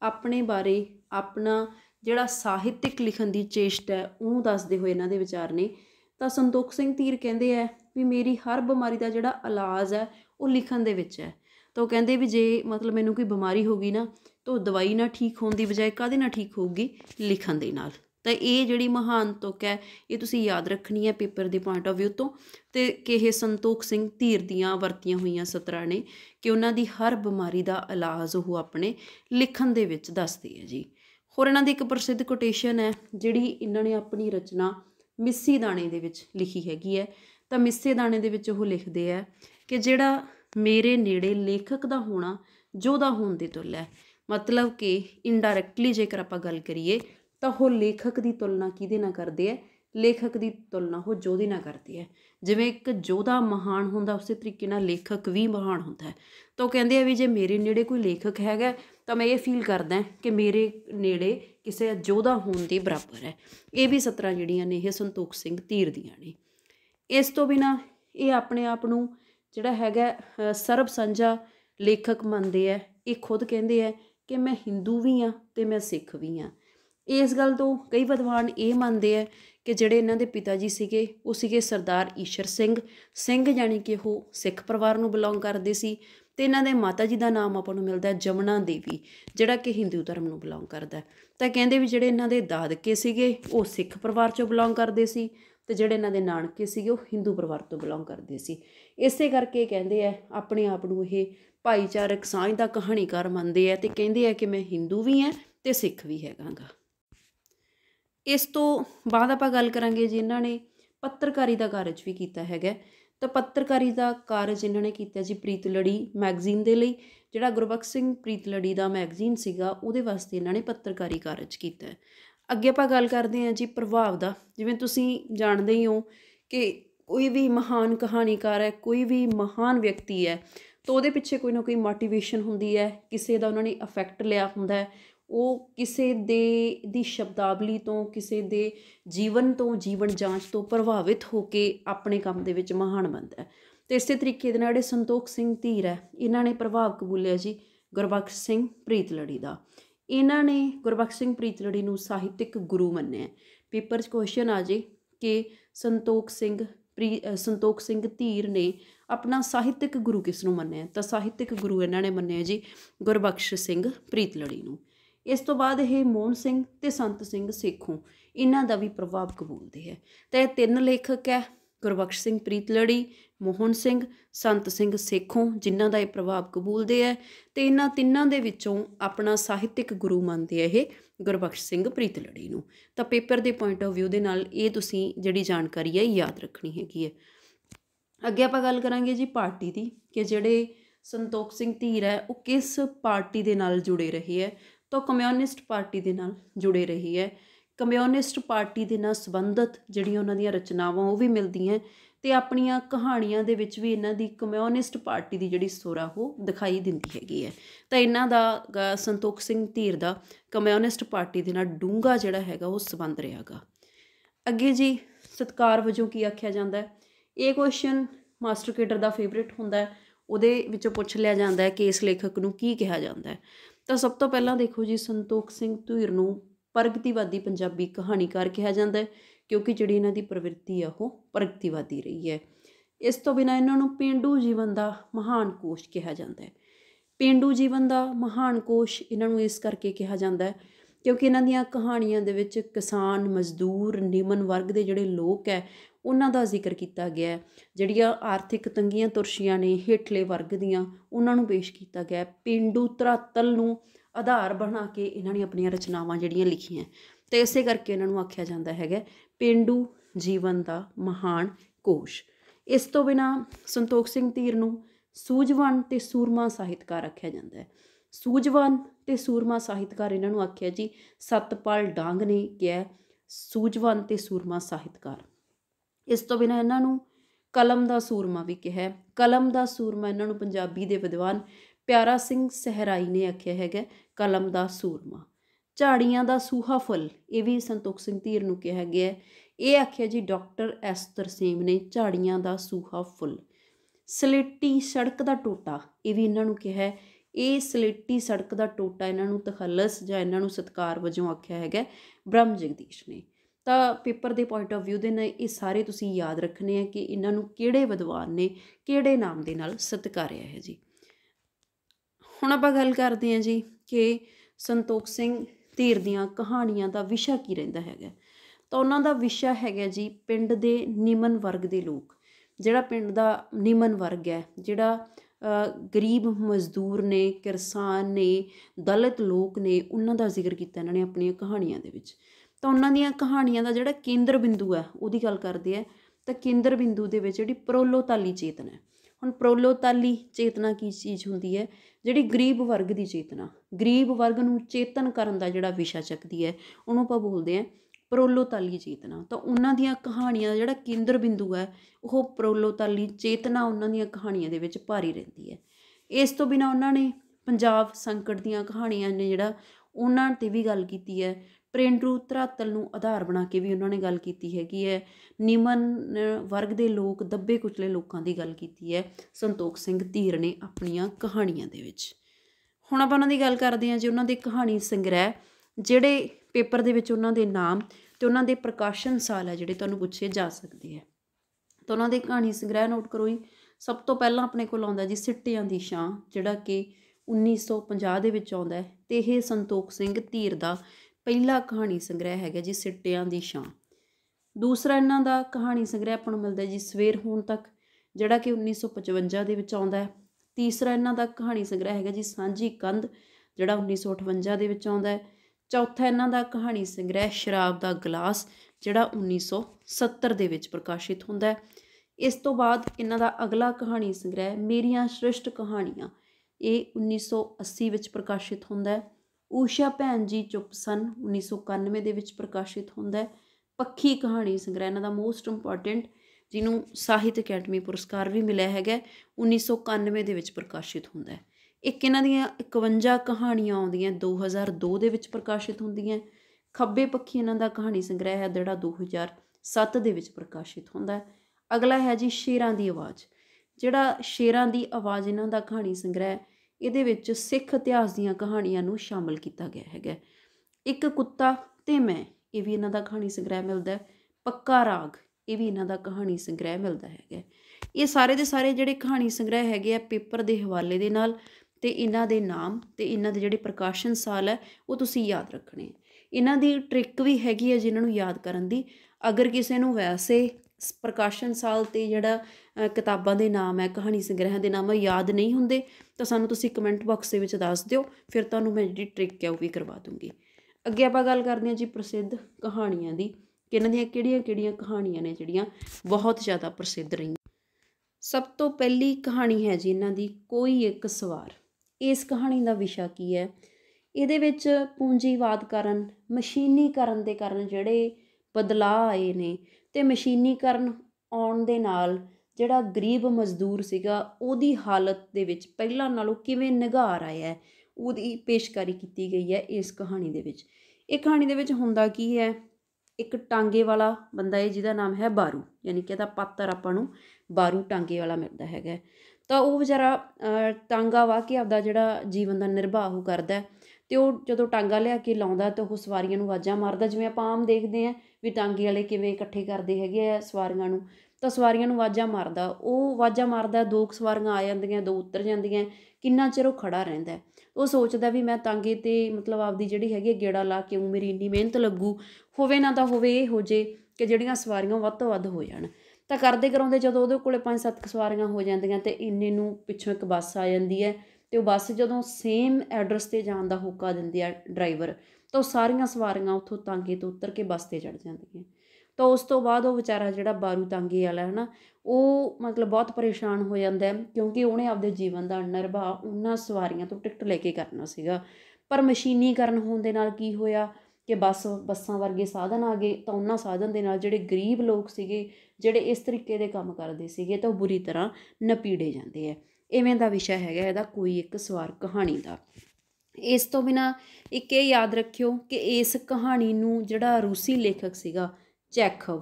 ਆਪਣੇ ਬਾਰੇ ਆਪਣਾ ਜਿਹੜਾ ਸਾਹਿਤਿਕ ਲਿਖਣ ਦੀ ਚੇਸ਼ਟ ਹੈ ਉਹ ਦੱਸਦੇ ਹੋਏ ਇਹਨਾਂ ਦੇ ਵਿਚਾਰ ਨੇ ਤਾਂ ਸੰਤੋਖ ਸਿੰਘ ਧੀਰ ਕਹਿੰਦੇ ਆ ਵੀ ਮੇਰੀ ਹਰ ਬਿਮਾਰੀ ਦਾ ਜਿਹੜਾ ਇਲਾਜ ਹੈ ਉਹ ਲਿਖਣ ਦੇ ਵਿੱਚ ਹੈ ਤਾਂ ਉਹ ਕਹਿੰਦੇ ਵੀ ਜੇ ਮਤਲਬ ਮੈਨੂੰ ਕੋਈ ਬਿਮਾਰੀ ਹੋ ਗਈ ਨਾ ਤਾਂ ਦਵਾਈ ਨਾਲ ਠੀਕ ਹੋਣ ਦੀ ਬਜਾਏ ਕਾਦੇ ਨਾਲ ਠੀਕ ਹੋਊਗੀ ਲਿਖਣ ਦੇ ਨਾਲ ਤਾਂ ਇਹ ਜਿਹੜੀ ਮਹਾਨ ਤੁਕ ਹੈ ਇਹ ਤੁਸੀਂ ਯਾਦ ਰੱਖਣੀ ਹੈ ਪੇਪਰ ਦੇ ਪੁਆਇੰਟ ਆਫ View ਤੋਂ ਤੇ ਕਿ ਇਹ ਸੰਤੋਖ ਸਿੰਘ ਧੀਰ ਦੀਆਂ ਵਰਤੀਆਂ ਹੋਈਆਂ ਸਤਰਾਂ ਨੇ ਕਿ ਉਹਨਾਂ ਦੀ ਹਰ ਬਿਮਾਰੀ ਦਾ ਇਲਾਜ ਉਹ ਆਪਣੇ ਲਿਖਣ ਦੇ ਵਿੱਚ ਦੱਸਦੀ ਹੈ ਜੀ ਹੋਰ ਇਹਨਾਂ ਦੀ ਇੱਕ ਪ੍ਰਸਿੱਧ ਕੋਟੇਸ਼ਨ ਹੈ ਜਿਹੜੀ ਇਹਨਾਂ ਨੇ ਆਪਣੀ ਰਚਨਾ ਮਿੱਸੀ ਦਾਣੇ ਦੇ ਵਿੱਚ ਲਿਖੀ ਹੈਗੀ ਹੈ ਤਾਂ ਮਿੱਸੇ ਦਾਣੇ ਦੇ ਵਿੱਚ ਉਹ ਲਿਖਦੇ ਆ ਕਿ ਜਿਹੜਾ ਮੇਰੇ ਨੇੜੇ ਲੇਖਕ ਦਾ ਹੋਣਾ ਜੋਦਾ ਹੋਣ ਦੀ ਤੁਲ ਹੈ ਮਤਲਬ ਕਿ ਇਨਡਾਇਰੈਕਟਲੀ ਜੇਕਰ ਆਪਾਂ ਗੱਲ ਕਰੀਏ ਤਾਂ ਉਹ ਲੇਖਕ ਦੀ ਤੁਲਨਾ ਕਿਹਦੇ ਨਾਲ ਕਰਦੇ ਆ ਲੇਖਕ ਦੀ ਤੁਲਨਾ ਉਹ ਜੋਧੇ ਨਾਲ ਕਰਦੇ ਆ ਜਿਵੇਂ ਇੱਕ ਜੋਦਾ ਮਹਾਨ ਹੁੰਦਾ ਉਸੇ ਤਰੀਕੇ ਨਾਲ ਲੇਖਕ ਵੀ ਮਹਾਨ ਹੁੰਦਾ ਹੈ ਤਾਂ ਉਹ ਕਹਿੰਦੇ ਆ ਵੀ ਜੇ ਮੇਰੇ ਨੇੜੇ ਕੋਈ ਲੇਖਕ ਹੈਗਾ ਤਾਂ ਮੈਂ ਇਹ ਫੀਲ ਕਰਦਾ ਕਿ ਮੇਰੇ ਨੇੜੇ ਕਿਸੇ ਜੋਧਾ ਹੋਣ ਦੇ ਬਰਾਬਰ ਹੈ ਇਹ ਵੀ 17 ਜਿਹੜੀਆਂ ਨੇ ਇਹ ਸੰਤੋਖ ਸਿੰਘ ਧੀਰ ਦੀਆਂ ਨੇ ਇਸ ਤੋਂ ਬਿਨਾ ਇਹ ਆਪਣੇ ਆਪ ਨੂੰ ਜਿਹੜਾ ਹੈਗਾ ਸਰਬ ਸੰਜਾ ਲੇਖਕ ਮੰਨਦੇ ਆ ਇਹ ਖੁਦ ਕਹਿੰਦੇ ਆ ਕਿ ਮੈਂ ਹਿੰਦੂ ਵੀ ਆ ਤੇ ਮੈਂ ਸਿੱਖ ਵੀ ਆ ਇਸ ਗੱਲ ਤੋਂ ਕਈ ਵਿਦਵਾਨ ਇਹ ਮੰਨਦੇ ਆ ਕਿ ਜਿਹੜੇ ਇਹਨਾਂ ਦੇ ਪਿਤਾ ਜੀ ਸੀਗੇ ਉਹ ਸੀਗੇ ਸਰਦਾਰ ਈਸ਼ਰ ਸਿੰਘ ਸਿੰਘ ਜਾਨੀ ਕਿ ਉਹ ਸਿੱਖ ਪਰਿਵਾਰ ਨੂੰ ਬਿਲੋਂਗ ਕਰਦੇ ਸੀ ਤੇ ਇਹਨਾਂ ਦੇ ਮਾਤਾ ਜੀ ਦਾ ਨਾਮ ਆਪਾਂ ਨੂੰ ਮਿਲਦਾ ਜਮਨਾ ਦੇਵੀ ਜਿਹੜਾ ਕਿ ਹਿੰਦੂ ਧਰਮ ਨੂੰ ਬਿਲੋਂਗ ਕਰਦਾ ਤਾਂ ਕਹਿੰਦੇ ਵੀ ਜਿਹੜੇ ਇਹਨਾਂ ਦੇ ਦਾਦਕੇ ਸੀਗੇ ਉਹ ਸਿੱਖ ਪਰਿਵਾਰ ਚੋਂ ਬਿਲੋਂਗ ਕਰਦੇ ਸੀ ਤੇ ਜਿਹੜੇ ਇਹਨਾਂ ਦੇ ਨਾਨਕੇ ਸੀਗੇ ਉਹ ਹਿੰਦੂ ਪਰਿਵਾਰ ਤੋਂ ਬਿਲੋਂਗ ਕਰਦੇ ਸੀ ਇਸੇ ਕਰਕੇ ਕਹਿੰਦੇ ਆ ਆਪਣੇ ਆਪ ਨੂੰ ਇਹ ਭਾਈਚਾਰਕ ਸਾਂਝ ਦਾ ਕਹਾਣੀਕਾਰ ਮੰਨਦੇ ਆ ਤੇ ਕਹਿੰਦੇ ਆ ਕਿ ਮੈਂ ਹਿੰਦੂ ਵੀ ਆ ਤੇ ਸਿੱਖ ਵੀ ਹੈਗਾਗਾ ਇਸ ਤੋਂ ਬਾਅਦ ਆਪਾਂ ਗੱਲ ਕਰਾਂਗੇ ਜੀ ਇਹਨਾਂ ਨੇ ਪੱਤਰਕਾਰੀ ਦਾ ਕਾਰਜ ਵੀ ਕੀਤਾ ਹੈਗਾ ਤਾਂ ਪੱਤਰਕਾਰੀ ਦਾ ਕਾਰਜ ਇਹਨਾਂ ਨੇ ਕੀਤਾ ਜੀ ਪ੍ਰੀਤ ਲੜੀ ਮੈਗਜ਼ੀਨ ਦੇ ਲਈ ਜਿਹੜਾ ਗੁਰਬਖਸ਼ ਸਿੰਘ ਪ੍ਰੀਤ ਲੜੀ ਦਾ ਮੈਗਜ਼ੀਨ ਸੀਗਾ ਉਹਦੇ ਵਾਸਤੇ ਇਹਨਾਂ ਨੇ ਪੱਤਰਕਾਰੀ ਕਾਰਜ ਕੀਤਾ ਅੱਗੇ ਆਪਾਂ ਗੱਲ ਕਰਦੇ ਹਾਂ ਜੀ ਪ੍ਰਭਾਵ ਦਾ ਜਿਵੇਂ ਤੁਸੀਂ ਜਾਣਦੇ ਹੀ ਹੋ ਕਿ ਕੋਈ ਵੀ ਮਹਾਨ ਕਹਾਣੀਕਾਰ ਹੈ ਕੋਈ ਵੀ ਮਹਾਨ ਵਿਅਕਤੀ ਹੈ ਤਾਂ ਉਹਦੇ ਪਿੱਛੇ ਕੋਈ ਨਾ ਕੋਈ ਮੋਟੀਵੇਸ਼ਨ ਹੁੰਦੀ ਹੈ ਕਿਸੇ ਦਾ ਉਹਨਾਂ ਨੇ ਇਫੈਕਟ ਲਿਆ ਹੁੰਦਾ ਹੈ ਉਹ ਕਿਸੇ ਦੇ ਦੀ ਸ਼ਬਦਾਵਲੀ ਤੋਂ ਕਿਸੇ ਦੇ ਜੀਵਨ ਤੋਂ ਜੀਵਨ ਜਾਂਚ ਤੋਂ ਪ੍ਰਭਾਵਿਤ ਹੋ ਕੇ ਆਪਣੇ ਕੰਮ ਦੇ ਵਿੱਚ ਮਹਾਨ ਬੰਦਾ ਹੈ ਤੇ ਇਸੇ ਤਰੀਕੇ ਦੇ ਨਾਲ ਜਿਹੜੇ ਸੰਤੋਖ ਸਿੰਘ ਧੀਰ ਹੈ ਇਹਨਾਂ ਨੇ ਪ੍ਰਭਾਵ ਕਬੂਲਿਆ ਜੀ ਗੁਰਬਖਸ਼ ਸਿੰਘ ਪ੍ਰੀਤ ਲੜੀ ਦਾ ਇਹਨਾਂ ਨੇ ਗੁਰਬਖਸ਼ ਸਿੰਘ ਪ੍ਰੀਤ ਲੜੀ ਨੂੰ ਸਾਹਿਤਿਕ ਗੁਰੂ ਮੰਨਿਆ ਪੇਪਰ 'ਚ ਕੁਐਸਚਨ ਆ ਜੇ ਕਿ ਸੰਤੋਖ ਸਿੰਘ ਸੰਤੋਖ ਸਿੰਘ ਧੀਰ ਨੇ ਆਪਣਾ ਸਾਹਿਤਿਕ ਗੁਰੂ ਕਿਸ ਨੂੰ ਮੰਨਿਆ ਤਾਂ ਸਾਹਿਤਿਕ ਗੁਰੂ ਇਹਨਾਂ ਨੇ ਮੰਨਿਆ ਜੀ ਗੁਰਬਖਸ਼ ਸਿੰਘ ਪ੍ਰੀਤਲੜੀ ਨੂੰ ਇਸ ਤੋਂ ਬਾਅਦ ਇਹ ਮੋਹਨ ਸਿੰਘ ਤੇ ਸੰਤ ਸਿੰਘ ਸੇਖੋਂ ਇਹਨਾਂ ਦਾ ਵੀ ਪ੍ਰਭਾਵ ਕਬੂਲਦੇ ਹੈ ਤੇ ਇਹ ਤਿੰਨ ਲੇਖਕ ਹੈ ਗੁਰਬਖਸ਼ ਸਿੰਘ ਪ੍ਰੀਤਲੜੀ ਮੋਹਨ ਸਿੰਘ ਸੰਤ ਸਿੰਘ ਸੇਖੋਂ ਜਿਨ੍ਹਾਂ ਦਾ ਇਹ ਪ੍ਰਭਾਵ ਕਬੂਲਦੇ ਹੈ ਤੇ ਇਹਨਾਂ ਤਿੰਨਾਂ ਦੇ ਵਿੱਚੋਂ ਆਪਣਾ ਸਾਹਿਤਿਕ ਗੁਰੂ ਮੰਨਦੇ ਆ ਇਹ ਗੁਰਬਖਸ਼ ਸਿੰਘ ਪ੍ਰੀਤਲੜੀ ਨੂੰ ਤਾਂ ਪੇਪਰ ਦੇ ਪੁਆਇੰਟ ਆਫ View ਦੇ ਨਾਲ ਇਹ ਤੁਸੀਂ ਜਿਹੜੀ ਜਾਣਕਾਰੀ ਹੈ ਯਾਦ ਰੱਖਣੀ ਹੈਗੀ ਹੈ ਅੱਗੇ ਆਪਾਂ ਗੱਲ ਕਰਾਂਗੇ ਜੀ ਪਾਰਟੀ ਦੀ ਕਿ ਜਿਹੜੇ ਸੰਤੋਖ ਸਿੰਘ ਧੀਰ ਹੈ ਉਹ ਕਿਸ ਪਾਰਟੀ ਦੇ ਨਾਲ ਜੁੜੇ ਰਹੇ ਹੈ ਤਾਂ ਕਮਿਊਨਿਸਟ ਪਾਰਟੀ ਦੇ ਨਾਲ ਜੁੜੇ ਰਹੀ ਹੈ ਕਮਿਊਨਿਸਟ ਪਾਰਟੀ ਦੇ ਨਾਲ ਸੰਬੰਧਿਤ ਜਿਹੜੀਆਂ ਉਹਨਾਂ ਦੀਆਂ ਰਚਨਾਵਾਂ ਉਹ ਵੀ ਮਿਲਦੀਆਂ ਤੇ ਆਪਣੀਆਂ ਕਹਾਣੀਆਂ ਦੇ ਵਿੱਚ ਵੀ ਇਹਨਾਂ ਦੀ ਕਮਿਊਨਿਸਟ ਪਾਰਟੀ ਦੀ ਜਿਹੜੀ ਸੋਰਾ ਉਹ ਦਿਖਾਈ ਦਿੰਦੀ ਹੈਗੀ ਹੈ ਤਾਂ ਇਹਨਾਂ ਦਾ ਸੰਤੋਖ ਸਿੰਘ ਧੀਰ ਦਾ ਕਮਿਊਨਿਸਟ ਪਾਰਟੀ ਦੇ ਨਾਲ ਡੂੰਗਾ ਜਿਹੜਾ ਹੈਗਾ ਉਹ ਸੰਬੰਧ ਰਿਹਾਗਾ ਅੱਗੇ ਜੀ ਸਤਕਾਰ ਵਜੋਂ ਕੀ ਆਖਿਆ ਜਾਂਦਾ ਹੈ ਇਹ ਕੁਐਸਚਨ ਮਾਸਟਰ ਕੇਡਰ ਦਾ ਫੇਵਰਿਟ ਹੁੰਦਾ ਹੈ ਉਹਦੇ ਵਿੱਚੋਂ ਪੁੱਛ ਲਿਆ ਜਾਂਦਾ ਹੈ ਕਿ ਇਸ ਲੇਖਕ ਨੂੰ ਕੀ ਕਿਹਾ ਜਾਂਦਾ ਹੈ ਤਾਂ ਸਭ ਤੋਂ ਪਹਿਲਾਂ ਦੇਖੋ ਜੀ ਸੰਤੋਖ ਸਿੰਘ ਧੁਇਰ ਨੂੰ ਪ੍ਰਗਤੀਵਾਦੀ ਪੰਜਾਬੀ ਕਹਾਣੀਕਾਰ ਕਿਹਾ ਜਾਂਦਾ ਹੈ ਕਿਉਂਕਿ ਜਿਹੜੀ ਇਹਨਾਂ ਦੀ ਪ੍ਰਵਿਰਤੀ ਆ ਉਹ ਪ੍ਰਗਤੀਵਾਦੀ ਰਹੀ ਹੈ ਇਸ ਤੋਂ ਬਿਨਾ ਇਹਨਾਂ ਨੂੰ ਪਿੰਡੂ ਜੀਵਨ ਦਾ ਮਹਾਨ ਕੋਸ਼ ਕਿਹਾ ਜਾਂਦਾ ਹੈ ਪਿੰਡੂ ਜੀਵਨ ਦਾ ਮਹਾਨ ਕੋਸ਼ ਇਹਨਾਂ ਨੂੰ ਇਸ ਕਰਕੇ ਕਿਹਾ ਜਾਂਦਾ ਹੈ ਕਿਉਂਕਿ ਇਹਨਾਂ ਦੀਆਂ ਕਹਾਣੀਆਂ ਦੇ ਵਿੱਚ ਕਿਸਾਨ ਮਜ਼ਦੂਰ ਨਿਮਨ ਵਰਗ ਦੇ ਜਿਹੜੇ ਲੋਕ ਹੈ ਉਹਨਾਂ ਦਾ ਜ਼ਿਕਰ ਕੀਤਾ ਗਿਆ ਜਿਹੜੀਆਂ ਆਰਥਿਕ ਤੰਗੀਆਂ ਤੁਰਸ਼ੀਆਂ ਨੇ ਹੇਠਲੇ ਵਰਗ ਦੀਆਂ ਉਹਨਾਂ ਨੂੰ ਪੇਸ਼ ਕੀਤਾ ਗਿਆ ਪਿੰਡੂ ਤਰਤਲ ਨੂੰ ਆਧਾਰ ਬਣਾ ਕੇ ਇਹਨਾਂ ਨੇ ਆਪਣੀਆਂ ਰਚਨਾਵਾਂ ਜਿਹੜੀਆਂ ਲਿਖੀਆਂ ਤੇ ਇਸੇ ਕਰਕੇ ਇਹਨਾਂ ਨੂੰ ਆਖਿਆ ਜਾਂਦਾ ਹੈਗਾ ਪਿੰਡੂ ਜੀਵਨ ਦਾ ਮਹਾਨ ਕੋਸ਼ ਇਸ ਤੋਂ ਬਿਨਾ ਸੰਤੋਖ ਸਿੰਘ ਧੀਰ ਨੂੰ ਸੂਝਵਾਨ ਤੇ ਸੂਰਮਾ ਸਾਹਿਤਕਾਰ ਆਖਿਆ ਜਾਂਦਾ ਹੈ ਸੂਝਵਾਨ ਤੇ ਸੂਰਮਾ ਸਾਹਿਤਕਾਰ ਇਹਨਾਂ ਨੂੰ ਆਖਿਆ ਜੀ ਸਤਪਾਲ ਡਾਂਗ ਨੇ ਕਿਹਾ ਸੂਝਵਾਨ ਤੇ ਸੂਰਮਾ ਸਾਹਿਤਕਾਰ ਇਸ ਤੋਂ ਬਿਨਾ ਇਹਨਾਂ ਨੂੰ ਕਲਮ ਦਾ ਸੂਰਮਾ ਵੀ ਕਿਹਾ ਕਲਮ ਦਾ ਸੂਰਮਾ ਇਹਨਾਂ ਨੂੰ ਪੰਜਾਬੀ ਦੇ ਵਿਦਵਾਨ ਪਿਆਰਾ ਸਿੰਘ ਸਹਰਾਈ ਨੇ ਆਖਿਆ ਹੈਗਾ ਕਲਮ ਦਾ ਸੂਰਮਾ ਝਾੜੀਆਂ ਦਾ ਸੂਹਾ ਫੁੱਲ ਇਹ ਵੀ ਸੰਤੋਖ ਸਿੰਘ ਧੀਰ ਨੂੰ ਕਿਹਾ ਗਿਆ ਇਹ ਆਖਿਆ ਜੀ ਡਾਕਟਰ ਐਸ ਤਰਸੀਮ ਨੇ ਝਾੜੀਆਂ ਦਾ ਸੂਹਾ ਫੁੱਲ ਸਲੇਟੀ ਸੜਕ ਦਾ ਟੋਟਾ ਇਹ ਵੀ ਇਹਨਾਂ ਨੂੰ ਕਿਹਾ ਇਹ ਸਲੇਟੀ ਸੜਕ ਦਾ ਟੋਟਾ ਇਹਨਾਂ ਨੂੰ ਤਖੱਲਸ ਜਾਂ ਇਹਨਾਂ ਨੂੰ ਸਤਕਾਰ ਵਜੋਂ ਆਖਿਆ ਹੈਗਾ ਬ੍ਰਹਮ ਜਗਦੀਸ਼ ਨੇ ਤਾਂ ਪੇਪਰ ਦੇ ਪੁਆਇੰਟ ਆਫ View ਦੇ ਨਾਲ ਇਹ ਸਾਰੇ ਤੁਸੀਂ ਯਾਦ ਰੱਖਣੇ ਆ ਕਿ ਇਹਨਾਂ ਨੂੰ ਕਿਹੜੇ ਵਿਦਵਾਨ ਨੇ ਕਿਹੜੇ ਨਾਮ ਦੇ ਨਾਲ ਸਤਕਾਰਿਆ ਹੈ ਜੀ ਹੁਣ ਆਪਾਂ ਗੱਲ ਕਰਦੇ ਹਾਂ ਜੀ ਕਿ ਸੰਤੋਖ ਸਿੰਘ ਧੀਰ ਦੀਆਂ ਕਹਾਣੀਆਂ ਦਾ ਵਿਸ਼ਾ ਕੀ ਰਹਿੰਦਾ ਹੈਗਾ ਤਾਂ ਉਹਨਾਂ ਦਾ ਵਿਸ਼ਾ ਹੈਗਾ ਜੀ ਪਿੰਡ ਦੇ ਨਿਮਨ ਵਰਗ ਦੇ ਲੋਕ ਜਿਹੜਾ ਪਿੰਡ ਦਾ ਨਿਮਨ ਵਰਗ ਹੈ ਜਿਹੜਾ ਗਰੀਬ ਮਜ਼ਦੂਰ ਨੇ ਕਿਰਸਾਨ ਨੇ ਦਲਿਤ ਲੋਕ ਨੇ ਉਹਨਾਂ ਦਾ ਜ਼ਿਕਰ ਕੀਤਾ ਇਹਨਾਂ ਨੇ ਆਪਣੀਆਂ ਕਹਾਣੀਆਂ ਦੇ ਵਿੱਚ ਤਾਂ ਉਹਨਾਂ ਦੀਆਂ ਕਹਾਣੀਆਂ ਦਾ ਜਿਹੜਾ ਕੇਂਦਰ ਬਿੰਦੂ ਹੈ ਉਹਦੀ ਗੱਲ ਕਰਦੇ ਆ ਤਾਂ ਕੇਂਦਰ ਬਿੰਦੂ ਦੇ ਵਿੱਚ ਜਿਹੜੀ ਪ੍ਰੋਲੋਤਾਲੀ ਚੇਤਨਾ ਹੁਣ ਪ੍ਰੋਲੋਤਾਲੀ ਚੇਤਨਾ ਕੀ ਚੀਜ਼ ਹੁੰਦੀ ਹੈ ਜਿਹੜੀ ਗਰੀਬ ਵਰਗ ਦੀ ਚੇਤਨਾ ਗਰੀਬ ਵਰਗ ਨੂੰ ਚੇਤਨ ਕਰਨ ਦਾ ਜਿਹੜਾ ਵਿਸ਼ਾ ਚੱਕਦੀ ਹੈ ਉਹਨੂੰ ਆਪਾਂ ਬੋਲਦੇ ਆ ਤਾਲੀ ਚੇਤਨਾ ਤਾਂ ਉਹਨਾਂ ਦੀਆਂ ਕਹਾਣੀਆਂ ਦਾ ਜਿਹੜਾ ਕੇਂਦਰ ਬਿੰਦੂ ਹੈ ਉਹ ਤਾਲੀ ਚੇਤਨਾ ਉਹਨਾਂ ਦੀਆਂ ਕਹਾਣੀਆਂ ਦੇ ਵਿੱਚ ਭਾਰੀ ਰਹਿੰਦੀ ਹੈ ਇਸ ਤੋਂ ਬਿਨਾ ਉਹਨਾਂ ਨੇ ਪੰਜਾਬ ਸੰਕਟ ਦੀਆਂ ਕਹਾਣੀਆਂ ਨੇ ਜਿਹੜਾ ਉਹਨਾਂ ਤੇ ਵੀ ਗੱਲ ਕੀਤੀ ਹੈ ਪ੍ਰੇਂਡਰੂ 73 ਨੂੰ ਆਧਾਰ ਬਣਾ ਕੇ ਵੀ ਉਹਨਾਂ ਨੇ ਗੱਲ ਕੀਤੀ ਹੈਗੀ ਹੈ ਨਿਮਨ ਵਰਗ ਦੇ ਲੋਕ ਦੱਬੇ ਕੁਚਲੇ ਲੋਕਾਂ ਦੀ ਗੱਲ ਕੀਤੀ ਹੈ ਸੰਤੋਖ ਸਿੰਘ ਧੀਰ ਨੇ ਆਪਣੀਆਂ ਕਹਾਣੀਆਂ ਦੇ ਵਿੱਚ ਹੁਣ ਆਪਾਂ ਉਹਨਾਂ ਦੀ ਗੱਲ ਕਰਦੇ ਹਾਂ ਜੀ ਉਹਨਾਂ ਦੇ ਕਹਾਣੀ ਸੰਗ੍ਰਹਿ ਜਿਹੜੇ ਪੇਪਰ ਦੇ ਵਿੱਚ ਉਹਨਾਂ ਦੇ ਨਾਮ ਤੇ ਉਹਨਾਂ ਦੇ ਪ੍ਰਕਾਸ਼ਨ ਸਾਲ ਹੈ ਜਿਹੜੇ ਤੁਹਾਨੂੰ ਪੁੱਛੇ ਜਾ ਸਕਦੇ ਹੈ ਤਾਂ ਉਹਨਾਂ ਦੇ ਕਹਾਣੀ ਸੰਗ੍ਰਹਿ ਨੋਟ ਕਰੋ ਜੀ ਸਭ ਤੋਂ ਪਹਿਲਾਂ ਆਪਣੇ ਕੋਲ ਆਉਂਦਾ ਜੀ ਸਿੱਟਿਆਂ ਦੀ ਛਾਂ ਜਿਹੜਾ ਕਿ 1950 ਦੇ ਵਿੱਚ ਆਉਂਦਾ ਹੈ ਤੇ ਇਹ ਸੰਤੋਖ ਸਿੰਘ ਧੀਰ ਦਾ ਪਹਿਲਾ ਕਹਾਣੀ ਸੰਗ੍ਰਹਿ ਹੈਗਾ ਜੀ ਸਿੱਟਿਆਂ ਦੀ ਛਾਂ ਦੂਸਰਾ ਇਹਨਾਂ ਦਾ ਕਹਾਣੀ ਸੰਗ੍ਰਹਿ ਆਪਾਂ ਨੂੰ ਮਿਲਦਾ ਜੀ ਸਵੇਰ ਹੋਣ ਤੱਕ ਜਿਹੜਾ ਕਿ 1955 ਦੇ ਵਿੱਚ ਆਉਂਦਾ ਹੈ ਤੀਸਰਾ ਇਹਨਾਂ ਦਾ ਕਹਾਣੀ ਸੰਗ੍ਰਹਿ ਹੈਗਾ ਜੀ ਸਾਂਝੀ ਕੰਧ ਜਿਹੜਾ 1958 ਦੇ ਵਿੱਚ ਆਉਂਦਾ ਹੈ ਚੌਥਾ ਇਹਨਾਂ ਦਾ ਕਹਾਣੀ ਸੰਗ੍ਰਹਿ ਸ਼ਰਾਬ ਦਾ ਗਲਾਸ ਜਿਹੜਾ 1970 ਦੇ ਵਿੱਚ ਪ੍ਰਕਾਸ਼ਿਤ ਹੁੰਦਾ ਹੈ ਇਸ ਤੋਂ ਬਾਅਦ ਇਹਨਾਂ ਦਾ ਅਗਲਾ ਕਹਾਣੀ ਸੰਗ੍ਰਹਿ ਮੇਰੀਆਂ ਸ੍ਰਿਸ਼ਟ ਕਹਾਣੀਆਂ ਇਹ 1980 ਵਿੱਚ ਪ੍ਰਕਾਸ਼ਿਤ ਹੁੰਦਾ ਹੈ ਊਸ਼ਾ ਭੈਣ ਜੀ ਚੁੱਪ ਸਨ 1991 ਦੇ ਵਿੱਚ ਪ੍ਰਕਾਸ਼ਿਤ ਹੁੰਦਾ ਹੈ ਪੱਖੀ ਕਹਾਣੀ ਸੰਗ੍ਰਹਿ ਇਹਨਾਂ ਦਾ ਮੋਸਟ ਇੰਪੋਰਟੈਂਟ ਜਿਹਨੂੰ ਸਾਹਿਤ ਅਕੈਡਮੀ ਪੁਰਸਕਾਰ ਵੀ ਮਿਲਿਆ ਹੈਗਾ 1991 ਦੇ ਵਿੱਚ ਪ੍ਰਕਾਸ਼ਿਤ ਹੁੰਦਾ ਹੈ ਇੱਕ ਇਹਨਾਂ ਦੀਆਂ 51 ਕਹਾਣੀਆਂ ਆਉਂਦੀਆਂ 2002 ਦੇ ਵਿੱਚ ਪ੍ਰਕਾਸ਼ਿਤ ਹੁੰਦੀਆਂ ਖੱਬੇ ਪੱਖੀ ਇਹਨਾਂ ਦਾ ਕਹਾਣੀ ਸੰਗ੍ਰਹਿ ਹੈ ਜਿਹੜਾ 2007 ਦੇ ਵਿੱਚ ਪ੍ਰਕਾਸ਼ਿਤ ਹੁੰਦਾ ਹੈ ਅਗਲਾ ਹੈ ਜੀ ਸ਼ੇਰਾਂ ਦੀ ਆਵਾਜ਼ ਜਿਹੜਾ ਸ਼ੇਰਾਂ ਦੀ ਆਵਾਜ਼ ਇਹਨਾਂ ਦਾ ਕਹਾਣੀ ਸੰਗ੍ਰਹਿ ਇਹਦੇ ਵਿੱਚ ਸਿੱਖ ਇਤਿਹਾਸ ਦੀਆਂ ਕਹਾਣੀਆਂ ਨੂੰ ਸ਼ਾਮਲ ਕੀਤਾ ਗਿਆ ਹੈਗਾ ਇੱਕ ਕੁੱਤਾ ਤੇ ਮੈਂ ਇਹ ਵੀ ਇਹਨਾਂ ਦਾ ਕਹਾਣੀ ਸੰਗ੍ਰਹਿ ਮਿਲਦਾ ਹੈ ਪੱਕਾ ਰਾਗ ਇਹ ਵੀ ਇਹਨਾਂ ਦਾ ਕਹਾਣੀ ਸੰਗ੍ਰਹਿ ਮਿਲਦਾ ਹੈਗਾ ਇਹ ਸਾਰੇ ਦੇ ਸਾਰੇ ਜਿਹੜੇ ਕਹਾਣੀ ਸੰਗ੍ਰਹਿ ਹੈਗੇ ਆ ਪੇਪਰ ਦੇ ਹਵਾਲੇ ਦੇ ਨਾਲ ਤੇ ਇਹਨਾਂ ਦੇ ਨਾਮ ਤੇ ਇਹਨਾਂ ਦੇ ਜਿਹੜੇ ਪ੍ਰਕਾਸ਼ਨ ਸਾਲ ਹੈ ਉਹ ਤੁਸੀਂ ਯਾਦ ਰੱਖਣੇ ਇਹਨਾਂ ਦੀ ਟ੍ਰਿਕ ਵੀ ਹੈਗੀ ਹੈ ਜਿਨ੍ਹਾਂ ਨੂੰ ਯਾਦ ਕਰਨ ਦੀ ਅਗਰ ਕਿਸੇ ਨੂੰ ਵੈਸੇ ਪ੍ਰਕਾਸ਼ਨ ਸਾਲ ਤੇ ਜਿਹੜਾ ਕਿਤਾਬਾਂ ਦੇ ਨਾਮ ਹੈ ਕਹਾਣੀ ਸੰਗ੍ਰਹਿ ਦੇ ਨਾਮ ਯਾਦ ਨਹੀਂ ਹੁੰਦੇ ਤਾਂ ਸਾਨੂੰ ਤੁਸੀਂ ਕਮੈਂਟ ਬਾਕਸ ਦੇ ਵਿੱਚ ਦੱਸ ਦਿਓ ਫਿਰ ਤੁਹਾਨੂੰ ਮੈਂ ਜਿਹੜੀ ਟ੍ਰਿਕ ਹੈ ਉਹ ਵੀ ਕਰਵਾ ਦੂੰਗੀ ਅੱਗੇ ਆਪਾਂ ਗੱਲ ਕਰਦੇ ਹਾਂ ਜੀ ਪ੍ਰਸਿੱਧ ਕਹਾਣੀਆਂ ਦੀ ਕਿ ਇਹਨਾਂ ਦੀਆਂ ਕਿਹੜੀਆਂ-ਕਿਹੜੀਆਂ ਕਹਾਣੀਆਂ ਨੇ ਜਿਹੜੀਆਂ ਬਹੁਤ ਜ਼ਿਆਦਾ ਪ੍ਰਸਿੱਧ ਰਹੀਆਂ ਸਭ ਤੋਂ ਪਹਿਲੀ ਕਹਾਣੀ ਹੈ ਜੀ ਇਹਨਾਂ ਦੀ ਕੋਈ ਇੱਕ ਸਵਾਰ ਇਸ ਕਹਾਣੀ ਦਾ ਵਿਸ਼ਾ ਕੀ ਹੈ ਇਹਦੇ ਵਿੱਚ ਪੂੰਜੀਵਾਦ ਕਰਨ ਮਸ਼ੀਨੀਕਰਨ ਦੇ ਕਾਰਨ ਜਿਹੜੇ ਬਦਲਾਅ ਆਏ ਨੇ ਤੇ ਮਸ਼ੀਨੀਕਰਨ ਆਉਣ ਦੇ ਨਾਲ ਜਿਹੜਾ ਗਰੀਬ ਮਜ਼ਦੂਰ ਸੀਗਾ ਉਹਦੀ ਹਾਲਤ ਦੇ ਵਿੱਚ ਪਹਿਲਾਂ ਨਾਲੋਂ ਕਿਵੇਂ ਨਿਗਾਰ ਆਇਆ ਹੈ ਉਹਦੀ ਪੇਸ਼ਕਾਰੀ ਕੀਤੀ ਗਈ ਹੈ ਇਸ ਕਹਾਣੀ ਦੇ ਵਿੱਚ ਇਹ ਕਹਾਣੀ ਦੇ ਵਿੱਚ ਹੁੰਦਾ ਕੀ ਹੈ ਇੱਕ ਟਾਂਗੇ ਵਾਲਾ ਬੰਦਾ ਹੈ ਜਿਹਦਾ ਨਾਮ ਹੈ ਬਾਰੂ ਯਾਨੀ ਕਿ ਇਹਦਾ ਪਾਤਰ ਆਪਾਂ ਨੂੰ ਬਾਰੂ ਟਾਂਗੇ ਵਾਲਾ ਮਿਲਦਾ ਹੈਗਾ ਤਾਂ ਉਹ ਵਿਚਾਰਾ ਟਾਂਗਾ ਵਾ ਕੇ ਆਪਦਾ ਜਿਹੜਾ ਜੀਵਨ ਦਾ ਨਿਰਵਾਹ ਉਹ ਕਰਦਾ ਤੇ ਉਹ ਜਦੋਂ ਟਾਂਗਾ ਲਿਆ ਕੇ ਲਾਉਂਦਾ ਤਾਂ ਉਹ ਸਵਾਰੀਆਂ ਨੂੰ ਆਵਾਜ਼ਾਂ ਮਾਰਦਾ ਜਿਵੇਂ ਆਪਾਂ ਆਮ ਦੇਖਦੇ ਆ ਵੀ ਟਾਂਗੇ ਵਾਲੇ ਕਿਵੇਂ ਇਕੱਠੇ ਕਰਦੇ ਹੈਗੇ ਆ ਸਵਾਰੀਆਂ ਨੂੰ ਤਾਂ ਸਵਾਰੀਆਂ ਨੂੰ ਆਵਾਜ਼ਾਂ ਮਾਰਦਾ ਉਹ ਆਵਾਜ਼ਾਂ ਮਾਰਦਾ ਦੋ ਸਵਾਰੀਆਂ ਆ ਜਾਂਦੀਆਂ ਦੋ ਉਤਰ ਜਾਂਦੀਆਂ ਕਿੰਨਾ ਚਿਰ ਉਹ ਖੜਾ ਰਹਿੰਦਾ ਉਹ ਸੋਚਦਾ ਵੀ ਮੈਂ ਟਾਂਗੇ ਤੇ ਮਤਲਬ ਆਪਦੀ ਜਿਹੜੀ ਹੈਗੀ ਗੇੜਾ ਲਾ ਕੇ ਉਹ ਮੇਰੀ ਇੰਨੀ ਮਿਹਨਤ ਲੱਗੂ ਹੋਵੇ ਨਾ ਤਾਂ ਹੋਵੇ ਇਹ ਹੋ ਜੇ ਕਿ ਜਿਹੜੀਆਂ ਸਵਾਰੀਆਂ ਵੱਧ ਤੋਂ ਵੱਧ ਹੋ ਜਾਣ ਤਾਂ ਕਰਦੇ ਕਰਾਉਂਦੇ ਜਦੋਂ ਉਹਦੇ ਕੋਲੇ ਪੰਜ ਸੱਤ ਸਵਾਰੀਆਂ ਹੋ ਜਾਂਦੀਆਂ ਤੇ ਇੰਨੇ ਨੂੰ ਪਿੱਛੋਂ ਇੱਕ ਬੱਸ ਆ ਜਾਂਦੀ ਹੈ ਤੇ ਉਹ ਬੱਸ ਜਦੋਂ ਸੇਮ ਐਡਰੈਸ ਤੇ ਜਾਣ ਦਾ ਹੋਕਾ ਦਿੰਦੀ ਹੈ ਡਰਾਈਵਰ ਤਾਂ ਉਹ ਸਾਰੀਆਂ ਸਵਾਰੀਆਂ ਉੱਥੋਂ ਤਾਂਗੇ ਤੋਂ ਉਤਰ ਕੇ ਬੱਸ ਤੇ ਚੜ ਜਾਂਦੀਆਂ ਤਾਂ ਉਸ ਤੋਂ ਬਾਅਦ ਉਹ ਵਿਚਾਰਾ ਜਿਹੜਾ ਬਾਰੂ ਤਾਂਗੇ ਵਾਲਾ ਹੈ ਨਾ ਉਹ ਮਤਲਬ ਬਹੁਤ ਪਰੇਸ਼ਾਨ ਹੋ ਜਾਂਦਾ ਹੈ ਕਿਉਂਕਿ ਉਹਨੇ ਆਪਦੇ ਜੀਵਨ ਦਾ ਨਿਰਭਾ ਉਹਨਾਂ ਸਵਾਰੀਆਂ ਤੋਂ ਟਿਕਟ ਲੈ ਕੇ ਕਰਨਾ ਸੀਗਾ ਪਰ ਮਸ਼ੀਨੀਕਰਨ ਹੋਣ ਦੇ ਨਾਲ ਕੀ ਹੋਇਆ ਕਿ ਬੱਸ ਬੱਸਾਂ ਵਰਗੇ ਸਾਧਨ ਆ ਗਏ ਤਾਂ ਉਹਨਾਂ ਸਾਧਨ ਦੇ ਨਾਲ ਜਿਹੜੇ ਗਰੀਬ ਲੋਕ ਸੀਗੇ ਜਿਹੜੇ ਇਸ ਤਰੀਕੇ ਦੇ ਕੰਮ ਕਰਦੇ ਸੀਗੇ ਤਾਂ ਉਹ ਬੁਰੀ ਤਰ੍ਹਾਂ ਨਪੀੜੇ ਜਾਂਦੇ ਆ ਇਵੇਂ ਦਾ ਵਿਸ਼ਾ ਹੈਗਾ ਇਹਦਾ ਕੋਈ ਇੱਕ ਸਵਾਰ ਕਹਾਣੀ ਦਾ ਇਸ ਤੋਂ ਬਿਨਾ ਇੱਕ ਇਹ ਯਾਦ ਰੱਖਿਓ ਕਿ ਇਸ ਕਹਾਣੀ ਨੂੰ ਜਿਹੜਾ ਰੂਸੀ ਲੇਖਕ ਸੀਗਾ ਚੈਖਵ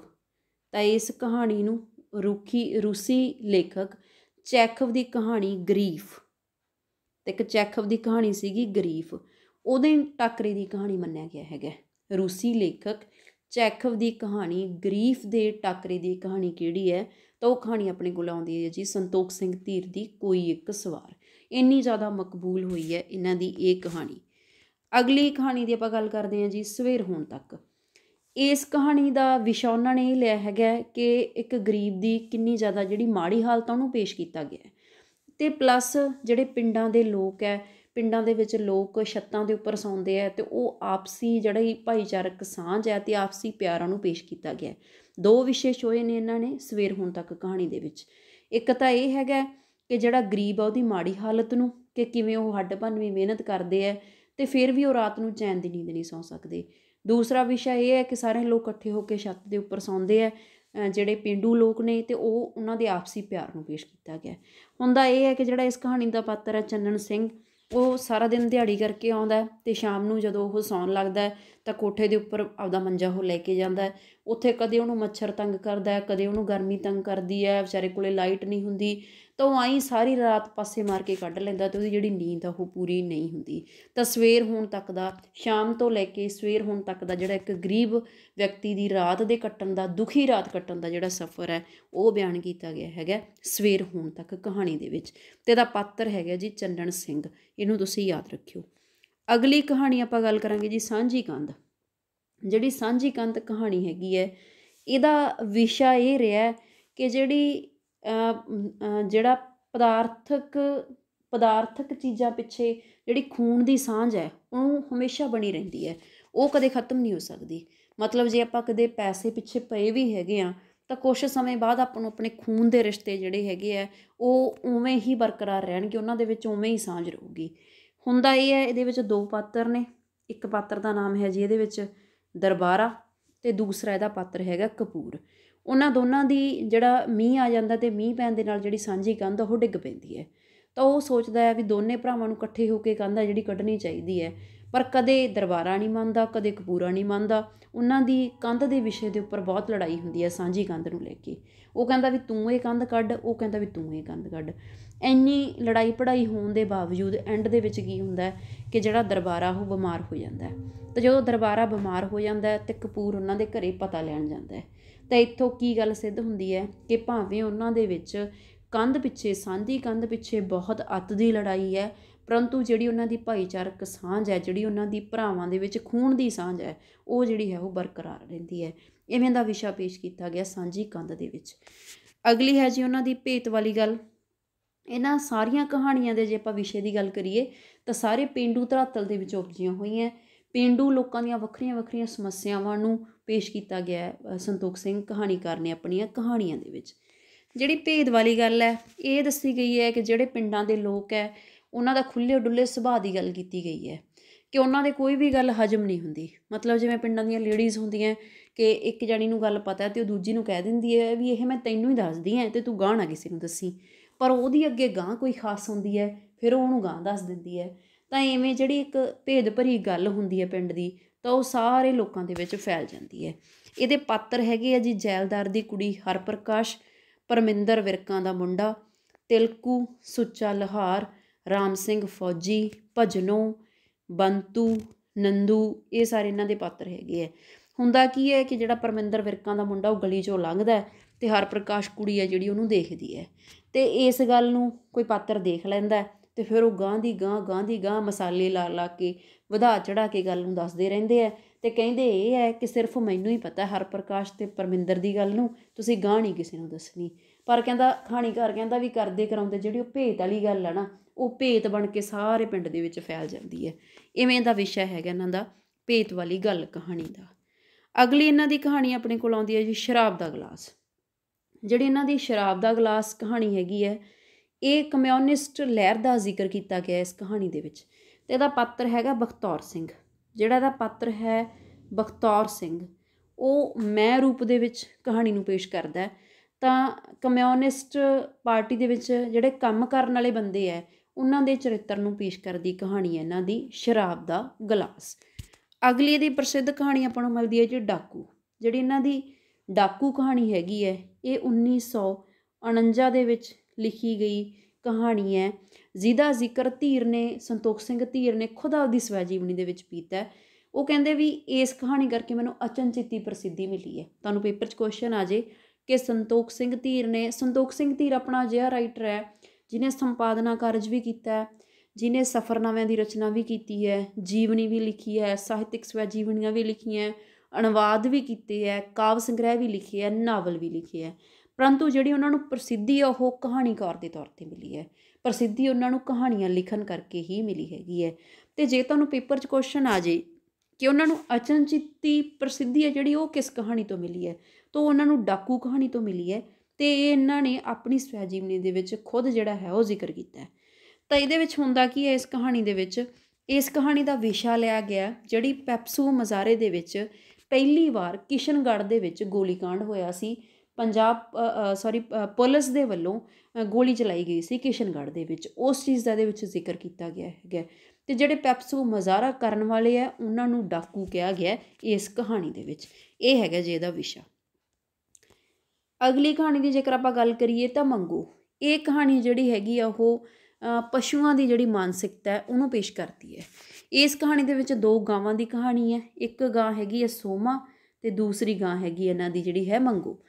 ਤਾਂ ਇਸ ਕਹਾਣੀ ਨੂੰ ਰੂਖੀ ਰੂਸੀ ਲੇਖਕ ਚੈਖਵ ਦੀ ਕਹਾਣੀ ਗਰੀਫ ਤੇ ਇੱਕ ਚੈਖਵ ਦੀ ਕਹਾਣੀ ਸੀਗੀ ਗਰੀਫ ਉਹਦੇ ਟਾਕਰੇ ਦੀ ਕਹਾਣੀ ਮੰਨਿਆ ਗਿਆ ਹੈਗਾ ਰੂਸੀ ਲੇਖਕ ਚੈਖਵ ਦੀ ਕਹਾਣੀ ਗਰੀਫ ਦੇ ਟਾਕਰੇ ਦੀ ਕਹਾਣੀ ਕਿਹੜੀ ਹੈ ਤਾਂ ਉਹ ਕਹਾਣੀ ਆਪਣੇ ਕੋਲ ਆਉਂਦੀ ਹੈ ਜੀ ਸੰਤੋਖ ਸਿੰਘ ਧੀਰ ਦੀ ਕੋਈ ਇੱਕ ਸਵਾਰ ਇੰਨੀ ਜ਼ਿਆਦਾ ਮਕਬੂਲ ਹੋਈ ਹੈ ਇਹਨਾਂ ਦੀ ਇਹ ਕਹਾਣੀ ਅਗਲੀ ਕਹਾਣੀ ਦੀ ਆਪਾਂ ਗੱਲ ਕਰਦੇ ਹਾਂ ਜੀ ਸਵੇਰ ਹੋਣ ਤੱਕ ਇਸ ਕਹਾਣੀ ਦਾ ਵਿਸ਼ਾ ਉਹਨਾਂ ਨੇ ਇਹ ਲਿਆ ਹੈਗਾ ਕਿ ਇੱਕ ਗਰੀਬ ਦੀ ਕਿੰਨੀ ਜ਼ਿਆਦਾ ਜਿਹੜੀ ਮਾੜੀ ਹਾਲਤ ਉਹਨੂੰ ਪੇਸ਼ ਕੀਤਾ ਗਿਆ ਤੇ ਪਲੱਸ ਜਿਹੜੇ ਪਿੰਡਾਂ ਦੇ ਲੋਕ ਹੈ ਪਿੰਡਾਂ ਦੇ ਵਿੱਚ ਲੋਕ ਛੱਤਾਂ ਦੇ ਉੱਪਰ ਸੌਂਦੇ ਆ ਤੇ ਉਹ ਆਪਸੀ ਜਿਹੜਾ ਹੀ ਭਾਈਚਾਰਕ ਸਾਂਝ ਹੈ ਤੇ ਆਪਸੀ ਪਿਆਰਾਂ ਨੂੰ ਪੇਸ਼ ਕੀਤਾ ਗਿਆ ਦੋ ਵਿਸ਼ੇ ਛੋਏ ਨੇ ਇਹਨਾਂ ਨੇ ਸਵੇਰ ਹੁਣ ਤੱਕ ਕਹਾਣੀ ਦੇ ਵਿੱਚ ਇੱਕ ਤਾਂ ਇਹ ਹੈਗਾ ਕਿ ਜਿਹੜਾ ਗਰੀਬ ਆ ਉਹਦੀ ਮਾੜੀ ਹਾਲਤ ਨੂੰ ਕਿ ਕਿਵੇਂ ਉਹ ਹੱਡ ਭੰਨਵੀਂ ਮਿਹਨਤ ਕਰਦੇ ਆ ਤੇ ਫਿਰ ਵੀ ਉਹ ਰਾਤ ਨੂੰ ਚੈਨ ਦੀ ਨੀਂਦ ਨਹੀਂ ਸੌਂ ਸਕਦੇ ਦੂਸਰਾ ਵਿਸ਼ਾ ਇਹ ਹੈ ਕਿ ਸਾਰੇ ਲੋਕ ਇਕੱਠੇ ਹੋ ਕੇ ਛੱਤ ਦੇ ਉੱਪਰ ਸੌਂਦੇ ਆ ਜਿਹੜੇ ਪਿੰਡੂ ਲੋਕ ਨੇ ਤੇ ਉਹ ਉਹਨਾਂ ਦੇ ਆਪਸੀ ਪਿਆਰ ਨੂੰ ਪੇਸ਼ ਕੀਤਾ ਗਿਆ ਹੁੰਦਾ ਇਹ ਹੈ ਕਿ ਜਿਹੜਾ ਇਸ ਕਹਾਣੀ ਦਾ ਪਾਤਰ ਹੈ ਚੰਨਨ ਸਿੰਘ ਉਹ ਸਾਰਾ ਦਿਨ ਦਿਹਾੜੀ ਕਰਕੇ ਆਉਂਦਾ ਤੇ ਸ਼ਾਮ ਨੂੰ ਜਦੋਂ ਉਹ ਸੌਣ ਲੱਗਦਾ ਤਾਂ ਕੋਠੇ ਦੇ ਉੱਪਰ ਆਪਦਾ ਮੰਜਾ ਉਹ ਲੈ ਕੇ ਜਾਂਦਾ ਉੱਥੇ ਕਦੇ ਉਹਨੂੰ ਮੱਛਰ ਤੰਗ ਕਰਦਾ ਕਦੇ ਉਹਨੂੰ ਗਰਮੀ ਤੰਗ ਕਰਦੀ ਹੈ ਵਿਚਾਰੇ ਕੋਲੇ ਲਾਈਟ ਨਹੀਂ ਹੁੰਦੀ ਤਾਂ ਉਹ ਆਈ ਸਾਰੀ ਰਾਤ ਪਾਸੇ ਮਾਰ ਕੇ ਕੱਢ ਲੈਂਦਾ ਤੇ ਉਹਦੀ ਜਿਹੜੀ ਨੀਂਦ ਆ ਉਹ ਪੂਰੀ ਨਹੀਂ ਹੁੰਦੀ ਤਾਂ ਸਵੇਰ ਹੋਣ ਤੱਕ ਦਾ ਸ਼ਾਮ ਤੋਂ ਲੈ ਕੇ ਸਵੇਰ ਹੋਣ ਤੱਕ ਦਾ ਜਿਹੜਾ ਇੱਕ ਗਰੀਬ ਵਿਅਕਤੀ ਦੀ ਰਾਤ ਦੇ ਕੱਟਣ ਦਾ ਦੁਖੀ ਰਾਤ ਕੱਟਣ ਦਾ ਜਿਹੜਾ ਸਫ਼ਰ ਹੈ ਉਹ ਬਿਆਨ ਕੀਤਾ ਗਿਆ ਹੈਗਾ ਸਵੇਰ ਹੋਣ ਤੱਕ ਕਹਾਣੀ ਦੇ ਵਿੱਚ ਤੇ ਇਹਦਾ ਪਾਤਰ ਹੈਗਾ ਜੀ ਚੰਨਣ ਸਿੰਘ ਇਹਨੂੰ ਤੁਸੀਂ ਯਾਦ ਰੱਖਿਓ ਅਗਲੀ ਕਹਾਣੀ ਆਪਾਂ ਗੱਲ ਕਰਾਂਗੇ ਜੀ ਸਾਂਝੀ ਕੰਧ ਜਿਹੜੀ ਸਾਂਝੀ ਕੰਧ ਕਹਾਣੀ ਹੈਗੀ ਹੈ ਇਹਦਾ ਵਿਸ਼ਾ ਇਹ ਰਿਹਾ ਕਿ ਜਿਹੜੀ ਜਿਹੜਾ ਪਦਾਰਥਕ ਪਦਾਰਥਕ ਚੀਜ਼ਾਂ ਪਿੱਛੇ ਜਿਹੜੀ ਖੂਨ ਦੀ ਸਾਂਝ ਹੈ ਉਹ ਹਮੇਸ਼ਾ ਬਣੀ ਰਹਿੰਦੀ ਹੈ ਉਹ ਕਦੇ ਖਤਮ ਨਹੀਂ ਹੋ ਸਕਦੀ ਮਤਲਬ ਜੇ ਆਪਾਂ ਕਦੇ ਪੈਸੇ ਪਿੱਛੇ ਪਏ ਵੀ ਹੈਗੇ ਆ ਤਾਂ ਕੁਝ ਸਮੇਂ ਬਾਅਦ ਆਪਾਂ ਨੂੰ ਆਪਣੇ ਖੂਨ ਦੇ ਰਿਸ਼ਤੇ ਜਿਹੜੇ ਹੈਗੇ ਆ ਉਹ ਉਵੇਂ ਹੀ ਬਰਕਰਾਰ ਰਹਿਣਗੇ ਉਹਨਾਂ ਦੇ ਵਿੱਚ ਉਵੇਂ ਹੀ ਸਾਂਝ ਰਹੂਗੀ ਹੁੰਦਾ ਇਹ ਹੈ ਇਹਦੇ ਵਿੱਚ ਦੋ ਪਾਤਰ ਨੇ ਇੱਕ ਪਾਤਰ ਦਾ ਨਾਮ ਹੈ ਜੀ ਇਹਦੇ ਵਿੱਚ ਦਰਬਾਰਾ ਤੇ ਦੂਸਰਾ ਇਹਦਾ ਪਾਤਰ ਹੈਗਾ ਕਪੂਰ ਉਹਨਾਂ ਦੋਨਾਂ ਦੀ ਜਿਹੜਾ ਮੀਂਹ ਆ ਜਾਂਦਾ ਤੇ ਮੀਂਹ ਪੈਣ ਦੇ ਨਾਲ ਜਿਹੜੀ ਸਾਂਝੀ ਕੰਧ ਉਹ ਡਿੱਗ ਪੈਂਦੀ ਹੈ ਤਾਂ ਉਹ ਸੋਚਦਾ ਹੈ ਵੀ ਦੋਨੇ ਭਰਾਵਾਂ ਨੂੰ ਇਕੱਠੇ ਹੋ ਕੇ ਕੰਧ ਆ ਜਿਹੜੀ ਕੱਢਣੀ ਚਾਹੀਦੀ ਹੈ ਪਰ ਕਦੇ ਦਰਬਾਰਾ ਨਹੀਂ ਮੰਨਦਾ ਕਦੇ ਕਪੂਰਾ ਨਹੀਂ ਮੰਨਦਾ ਉਹਨਾਂ ਦੀ ਕੰਧ ਦੇ ਵਿਸ਼ੇ ਦੇ ਉੱਪਰ ਬਹੁਤ ਲੜਾਈ ਹੁੰਦੀ ਹੈ ਸਾਂਝੀ ਕੰਧ ਨੂੰ ਲੈ ਕੇ ਉਹ ਕਹਿੰਦਾ ਵੀ ਤੂੰ ਇਹ ਕੰਧ ਕੱਢ ਉਹ ਕਹਿੰਦਾ ਵੀ ਤੂੰ ਇਹ ਕੰਧ ਕੱਢ ਐਨੀ ਲੜਾਈ ਪੜਾਈ ਹੋਣ ਦੇ ਬਾਵਜੂਦ ਐਂਡ ਦੇ ਵਿੱਚ ਕੀ ਹੁੰਦਾ ਕਿ ਜਿਹੜਾ ਦਰਬਾਰਾ ਉਹ ਬਿਮਾਰ ਹੋ ਜਾਂਦਾ ਤੇ ਜਦੋਂ ਦਰਬਾਰਾ ਬਿਮਾਰ ਹੋ ਜਾਂਦਾ ਤੇ ਕਪੂਰ ਉਹਨਾਂ ਦੇ ਘਰੇ ਪਤਾ ਲੈਣ ਜਾਂਦਾ ਹੈ ਤਾਂ ਇੱਥੋਂ ਕੀ ਗੱਲ ਸਿੱਧ ਹੁੰਦੀ ਹੈ ਕਿ ਭਾਵੇਂ ਉਹਨਾਂ ਦੇ ਵਿੱਚ ਕੰਧ ਪਿੱਛੇ ਸਾਂਝੀ ਕੰਧ ਪਿੱਛੇ ਬਹੁਤ ਅੱਤ ਦੀ ਲੜਾਈ ਹੈ ਪਰੰਤੂ ਜਿਹੜੀ ਉਹਨਾਂ ਦੀ ਭਾਈਚਾਰਕ ਸਾਂਝ ਹੈ ਜਿਹੜੀ ਉਹਨਾਂ ਦੀ ਭਰਾਵਾਂ ਦੇ ਵਿੱਚ ਖੂਨ ਦੀ ਸਾਂਝ ਹੈ ਉਹ ਜਿਹੜੀ ਹੈ ਉਹ ਬਰਕਰਾਰ ਰਹਿੰਦੀ ਹੈ ਇਵੇਂ ਦਾ ਵਿਸ਼ਾ ਪੇਸ਼ ਕੀਤਾ ਗਿਆ ਸਾਂਝੀ ਕੰਧ ਦੇ ਵਿੱਚ ਅਗਲੀ ਹੈ ਜੀ ਉਹਨਾਂ ਦੀ ਭੇਤ ਵਾਲੀ ਗੱਲ ਇਹਨਾਂ ਸਾਰੀਆਂ ਕਹਾਣੀਆਂ ਦੇ ਜੇ ਆਪਾਂ ਵਿਸ਼ੇ ਦੀ ਗੱਲ ਕਰੀਏ ਤਾਂ ਸਾਰੇ ਪਿੰਡੂ ਧਰਾਤਲ ਦੇ ਵਿੱਚ ਉਪਜੀਆਂ ਹੋਈਆਂ ਪਿੰਡੂ ਲੋਕਾਂ ਦੀਆਂ ਵੱਖਰੀਆਂ ਵੱਖਰੀਆਂ ਸਮੱਸਿਆਵਾਂ ਨੂੰ ਪੇਸ਼ ਕੀਤਾ ਗਿਆ ਸੰਤੋਖ ਸਿੰਘ ਕਹਾਣੀਕਾਰ ਨੇ ਆਪਣੀਆਂ ਕਹਾਣੀਆਂ ਦੇ ਵਿੱਚ ਜਿਹੜੀ ਭੇਦ ਵਾਲੀ ਗੱਲ ਹੈ ਇਹ ਦੱਸੀ ਗਈ ਹੈ ਕਿ ਜਿਹੜੇ ਪਿੰਡਾਂ ਦੇ ਲੋਕ ਹੈ ਉਹਨਾਂ ਦਾ ਖੁੱਲੇ ਡੁੱਲੇ ਸੁਭਾਅ ਦੀ ਗੱਲ ਕੀਤੀ ਗਈ ਹੈ ਕਿ ਉਹਨਾਂ ਦੇ ਕੋਈ ਵੀ ਗੱਲ ਹਜਮ ਨਹੀਂ ਹੁੰਦੀ ਮਤਲਬ ਜਿਵੇਂ ਪਿੰਡਾਂ ਦੀਆਂ ਲੇਡੀਜ਼ ਹੁੰਦੀਆਂ ਕਿ ਇੱਕ ਜਣੀ ਨੂੰ ਗੱਲ ਪਤਾ ਹੈ ਤੇ ਉਹ ਦੂਜੀ ਨੂੰ ਕਹਿ ਦਿੰਦੀ ਹੈ ਵੀ ਇਹ ਮੈਂ ਤੈਨੂੰ ਹੀ ਦੱਸਦੀ ਹਾਂ ਤੇ ਤੂੰ ਗਾਹ ਨਾ ਕਿਸੇ ਨੂੰ ਦੱਸੀ ਪਰ ਉਹਦੀ ਅੱਗੇ ਗਾਂ ਕੋਈ ਖਾਸ ਹੁੰਦੀ ਹੈ ਫਿਰ ਉਹ ਉਹਨੂੰ ਗਾਂ ਦੱਸ ਦਿੰਦੀ ਹੈ ਤਾਂ ਐਵੇਂ ਜਿਹੜੀ ਇੱਕ ਭੇਦ ਭਰੀ ਗੱਲ ਹੁੰਦੀ ਹੈ ਪਿੰਡ ਦੀ ਤਾਂ ਉਹ ਸਾਰੇ ਲੋਕਾਂ ਦੇ ਵਿੱਚ ਫੈਲ ਜਾਂਦੀ ਹੈ ਇਹਦੇ ਪਾਤਰ ਹੈਗੇ ਆ ਜੀ ਜੈਲਦਾਰ ਦੀ ਕੁੜੀ ਹਰਪ੍ਰਕਾਸ਼ ਪਰਮਿੰਦਰ ਵਿਰਕਾਂ ਦਾ ਮੁੰਡਾ ਤਿਲਕੂ ਸੁੱਚਾ ਲਹਾਰ ਰਾਮ ਸਿੰਘ ਫੌਜੀ ਭਜਨੋ ਬੰਤੂ ਨੰਦੂ ਇਹ ਸਾਰੇ ਇਹਨਾਂ ਦੇ ਪਾਤਰ ਹੈਗੇ ਆ ਹੁੰਦਾ ਕੀ ਹੈ ਕਿ ਜਿਹੜਾ ਪਰਮਿੰਦਰ ਵਿਰਕਾਂ ਦਾ ਮੁੰਡਾ ਉਹ ਗਲੀ ਚੋਂ ਲੰਘਦਾ ਤੇ ਹਰਪ੍ਰਕਾਸ਼ ਕੁੜੀ ਹੈ ਜਿਹੜੀ ਉਹਨੂੰ ਦੇਖਦੀ ਹੈ ਤੇ ਇਸ ਗੱਲ ਨੂੰ ਕੋਈ ਪਾਤਰ ਦੇਖ ਲੈਂਦਾ ਤੇ ਫਿਰ ਉਹ ਗਾਂ ਦੀ ਗਾਂ ਗਾਂ ਦੀ ਗਾਂ ਮਸਾਲੇ ਲਾ ਲਾ ਕੇ ਵਧਾ ਚੜਾ ਕੇ ਗੱਲ ਨੂੰ ਦੱਸਦੇ ਰਹਿੰਦੇ ਆ ਤੇ ਕਹਿੰਦੇ ਇਹ ਹੈ ਕਿ ਸਿਰਫ ਮੈਨੂੰ ਹੀ ਪਤਾ ਹਰਪ੍ਰਕਾਸ਼ ਤੇ ਪਰਮਿੰਦਰ ਦੀ ਗੱਲ ਨੂੰ ਤੁਸੀਂ ਗਾਂ ਨਹੀਂ ਕਿਸੇ ਨੂੰ ਦੱਸਣੀ ਪਰ ਕਹਿੰਦਾ ਖਾਣੀਕਾਰ ਕਹਿੰਦਾ ਵੀ ਕਰਦੇ ਕਰਾਉਂਦੇ ਜਿਹੜੀ ਉਹ ਭੇਤ ਵਾਲੀ ਗੱਲ ਹੈ ਨਾ ਉਹ ਭੇਤ ਬਣ ਕੇ ਸਾਰੇ ਪਿੰਡ ਦੇ ਵਿੱਚ ਫੈਲ ਜਾਂਦੀ ਹੈ ਇਵੇਂ ਦਾ ਵਿਸ਼ਾ ਹੈਗਾ ਇਹਨਾਂ ਦਾ ਭੇਤ ਵਾਲੀ ਗੱਲ ਕਹਾਣੀ ਦਾ ਅਗਲੀ ਇਹਨਾਂ ਦੀ ਕਹਾਣੀ ਆਪਣੇ ਕੋਲ ਆਉਂਦੀ ਹੈ ਜੀ ਸ਼ਰਾਬ ਦਾ ਗਲਾਸ ਜਿਹੜੀ ਇਹਨਾਂ ਦੀ ਸ਼ਰਾਬ ਦਾ ਗਲਾਸ ਕਹਾਣੀ ਹੈਗੀ ਹੈ ਇਹ ਕਮਿਊਨਿਸਟ ਲਹਿਰ ਦਾ ਜ਼ਿਕਰ ਕੀਤਾ ਗਿਆ ਇਸ ਕਹਾਣੀ ਦੇ ਵਿੱਚ ਤੇ ਇਹਦਾ ਪਾਤਰ ਹੈਗਾ ਬਖਤੌਰ ਸਿੰਘ ਜਿਹੜਾ ਇਹਦਾ ਪਾਤਰ ਹੈ ਬਖਤੌਰ ਸਿੰਘ ਉਹ ਮੈਂ ਰੂਪ ਦੇ ਵਿੱਚ ਕਹਾਣੀ ਨੂੰ ਪੇਸ਼ ਕਰਦਾ ਹੈ ਤਾਂ ਕਮਿਊਨਿਸਟ ਪਾਰਟੀ ਦੇ ਵਿੱਚ ਜਿਹੜੇ ਕੰਮ ਕਰਨ ਵਾਲੇ ਬੰਦੇ ਐ ਉਹਨਾਂ ਦੇ ਚਰਿੱਤਰ ਨੂੰ ਪੇਸ਼ ਕਰਦੀ ਕਹਾਣੀ ਹੈ ਇਹਨਾਂ ਦੀ ਸ਼ਰਾਬ ਦਾ ਗਲਾਸ ਅਗਲੀ ਇਹਦੀ ਪ੍ਰਸਿੱਧ ਕਹਾਣੀ ਆਪਾਂ ਨੂੰ ਮਿਲਦੀ ਹੈ ਜੀ ਡਾਕੂ ਜਿਹੜੀ ਇਹਨਾਂ ਦੀ ਡਾਕੂ ਕਹਾਣੀ ਹੈਗੀ ਹੈ ਇਹ 1949 ਦੇ ਵਿੱਚ ਲਿਖੀ ਗਈ ਕਹਾਣੀ ਹੈ ਜਿਹਦਾ ਜ਼ਿਕਰ ਧੀਰ ਨੇ ਸੰਤੋਖ ਸਿੰਘ ਧੀਰ ਨੇ ਖੁਦ ਆਪਦੀ ਸਵੈ ਜੀਵਨੀ ਦੇ ਵਿੱਚ ਕੀਤਾ ਉਹ ਕਹਿੰਦੇ ਵੀ ਇਸ ਕਹਾਣੀ ਕਰਕੇ ਮੈਨੂੰ ਅਚਨਚਿੱਤੀ ਪ੍ਰਸਿੱਧੀ ਮਿਲੀ ਹੈ ਤੁਹਾਨੂੰ ਪੇਪਰ 'ਚ ਕੁਐਸਚਨ ਆ ਜੇ ਕਿ ਸੰਤੋਖ ਸਿੰਘ ਧੀਰ ਨੇ ਸੰਤੋਖ ਸਿੰਘ ਧੀਰ ਆਪਣਾ ਜਿਹੜਾ ਰਾਈਟਰ ਹੈ ਜਿਨੇ ਸੰਪਾਦਨਾ ਕਾਰਜ ਵੀ ਕੀਤਾ ਹੈ ਜਿਨੇ ਸਫਰਨਾਮਿਆਂ ਦੀ ਰਚਨਾ ਵੀ ਕੀਤੀ ਹੈ ਜੀਵਨੀ ਵੀ ਲਿਖੀ ਹੈ ਸਾਹਿਤਿਕ ਸਵੈ ਜੀਵਨੀਆਂ ਵੀ ਲਿਖੀਆਂ ਅਨੁਵਾਦ ਵੀ ਕੀਤੇ ਹੈ ਕਾਵ ਸੰਗ੍ਰਹਿ ਵੀ ਲਿਖੇ ਹੈ ਨਾਵਲ ਵੀ ਲਿਖੇ ਹੈ ਪਰੰਤੂ ਜਿਹੜੀ ਉਹਨਾਂ ਨੂੰ ਪ੍ਰਸਿੱਧੀ ਆ ਉਹ ਕਹਾਣੀਕਾਰ ਦੇ ਤੌਰ ਤੇ ਮਿਲੀ ਹੈ ਪ੍ਰਸਿੱਧੀ ਉਹਨਾਂ ਨੂੰ ਕਹਾਣੀਆਂ ਲਿਖਣ ਕਰਕੇ ਹੀ ਮਿਲੀ ਹੈਗੀ ਹੈ ਤੇ ਜੇ ਤੁਹਾਨੂੰ ਪੇਪਰ 'ਚ ਕੁਐਸਚਨ ਆ ਜੇ ਕਿ ਉਹਨਾਂ ਨੂੰ ਅਚਨਚਿੱਤੀ ਪ੍ਰਸਿੱਧੀ ਹੈ ਜਿਹੜੀ ਉਹ ਕਿਸ ਕਹਾਣੀ ਤੋਂ ਮਿਲੀ ਹੈ ਤਾਂ ਉਹਨਾਂ ਨੂੰ ਡਾਕੂ ਕਹਾਣੀ ਤੋਂ ਮਿਲੀ ਹੈ ਤੇ ਇਹ ਇਹਨਾਂ ਨੇ ਆਪਣੀ ਸਵੈ ਜੀਵਨੀ ਦੇ ਵਿੱਚ ਖੁਦ ਜਿਹੜਾ ਹੈ ਉਹ ਜ਼ਿਕਰ ਕੀਤਾ ਹੈ ਤਾਂ ਇਹਦੇ ਵਿੱਚ ਹੁੰਦਾ ਕੀ ਹੈ ਇਸ ਕਹਾਣੀ ਦੇ ਵਿੱਚ ਇਸ ਕਹਾਣੀ ਦਾ ਵਿਸ਼ਾ ਲਿਆ ਗਿਆ ਜਿਹੜੀ ਪੈਪਸੂ ਮਜ਼ਾਰੇ ਦੇ ਵਿੱਚ ਪਹਿਲੀ ਵਾਰ ਕਿਸ਼ਨਗੜ੍ਹ ਦੇ ਵਿੱਚ ਗੋਲੀकांड ਹੋਇਆ ਸੀ ਪੰਜਾਬ ਸੌਰੀ ਪੁਲਿਸ ਦੇ ਵੱਲੋਂ ਗੋਲੀ ਚਲਾਈ ਗਈ ਸੀ ਕਿਸ਼ਨਗੜ੍ਹ ਦੇ ਵਿੱਚ ਉਸ ਚੀਜ਼ ਦਾ ਦੇ ਵਿੱਚ ਜ਼ਿਕਰ ਕੀਤਾ ਗਿਆ ਹੈਗਾ ਤੇ ਜਿਹੜੇ ਪੈਪਸੂ ਮਜ਼ਾਰਾ ਕਰਨ ਵਾਲੇ ਆ ਉਹਨਾਂ ਨੂੰ ਡਾਕੂ ਕਿਹਾ ਗਿਆ ਇਸ ਕਹਾਣੀ ਦੇ ਵਿੱਚ ਇਹ ਹੈਗਾ ਜੀ ਇਹਦਾ ਵਿਸ਼ਾ ਅਗਲੀ ਕਹਾਣੀ ਦੀ ਜੇਕਰ ਆਪਾਂ ਗੱਲ ਕਰੀਏ ਤਾਂ ਮੰਗੋ ਇਹ ਕਹਾਣੀ ਜਿਹੜੀ ਹੈਗੀ ਆ ਉਹ ਪਸ਼ੂਆਂ ਦੀ ਜਿਹੜੀ ਮਾਨਸਿਕਤਾ ਹੈ ਉਹਨੂੰ ਪੇਸ਼ ਕਰਦੀ ਹੈ ਇਸ ਕਹਾਣੀ ਦੇ ਵਿੱਚ ਦੋ ਗਾਵਾਂ ਦੀ ਕਹਾਣੀ ਹੈ ਇੱਕ ਗਾਂ ਹੈਗੀ ਹੈ ਸੋਮਾ ਤੇ ਦੂਸਰੀ ਗਾਂ ਹੈਗੀ ਇਹਨਾਂ ਦੀ ਜਿਹੜੀ ਹੈ ਮੰਗੋ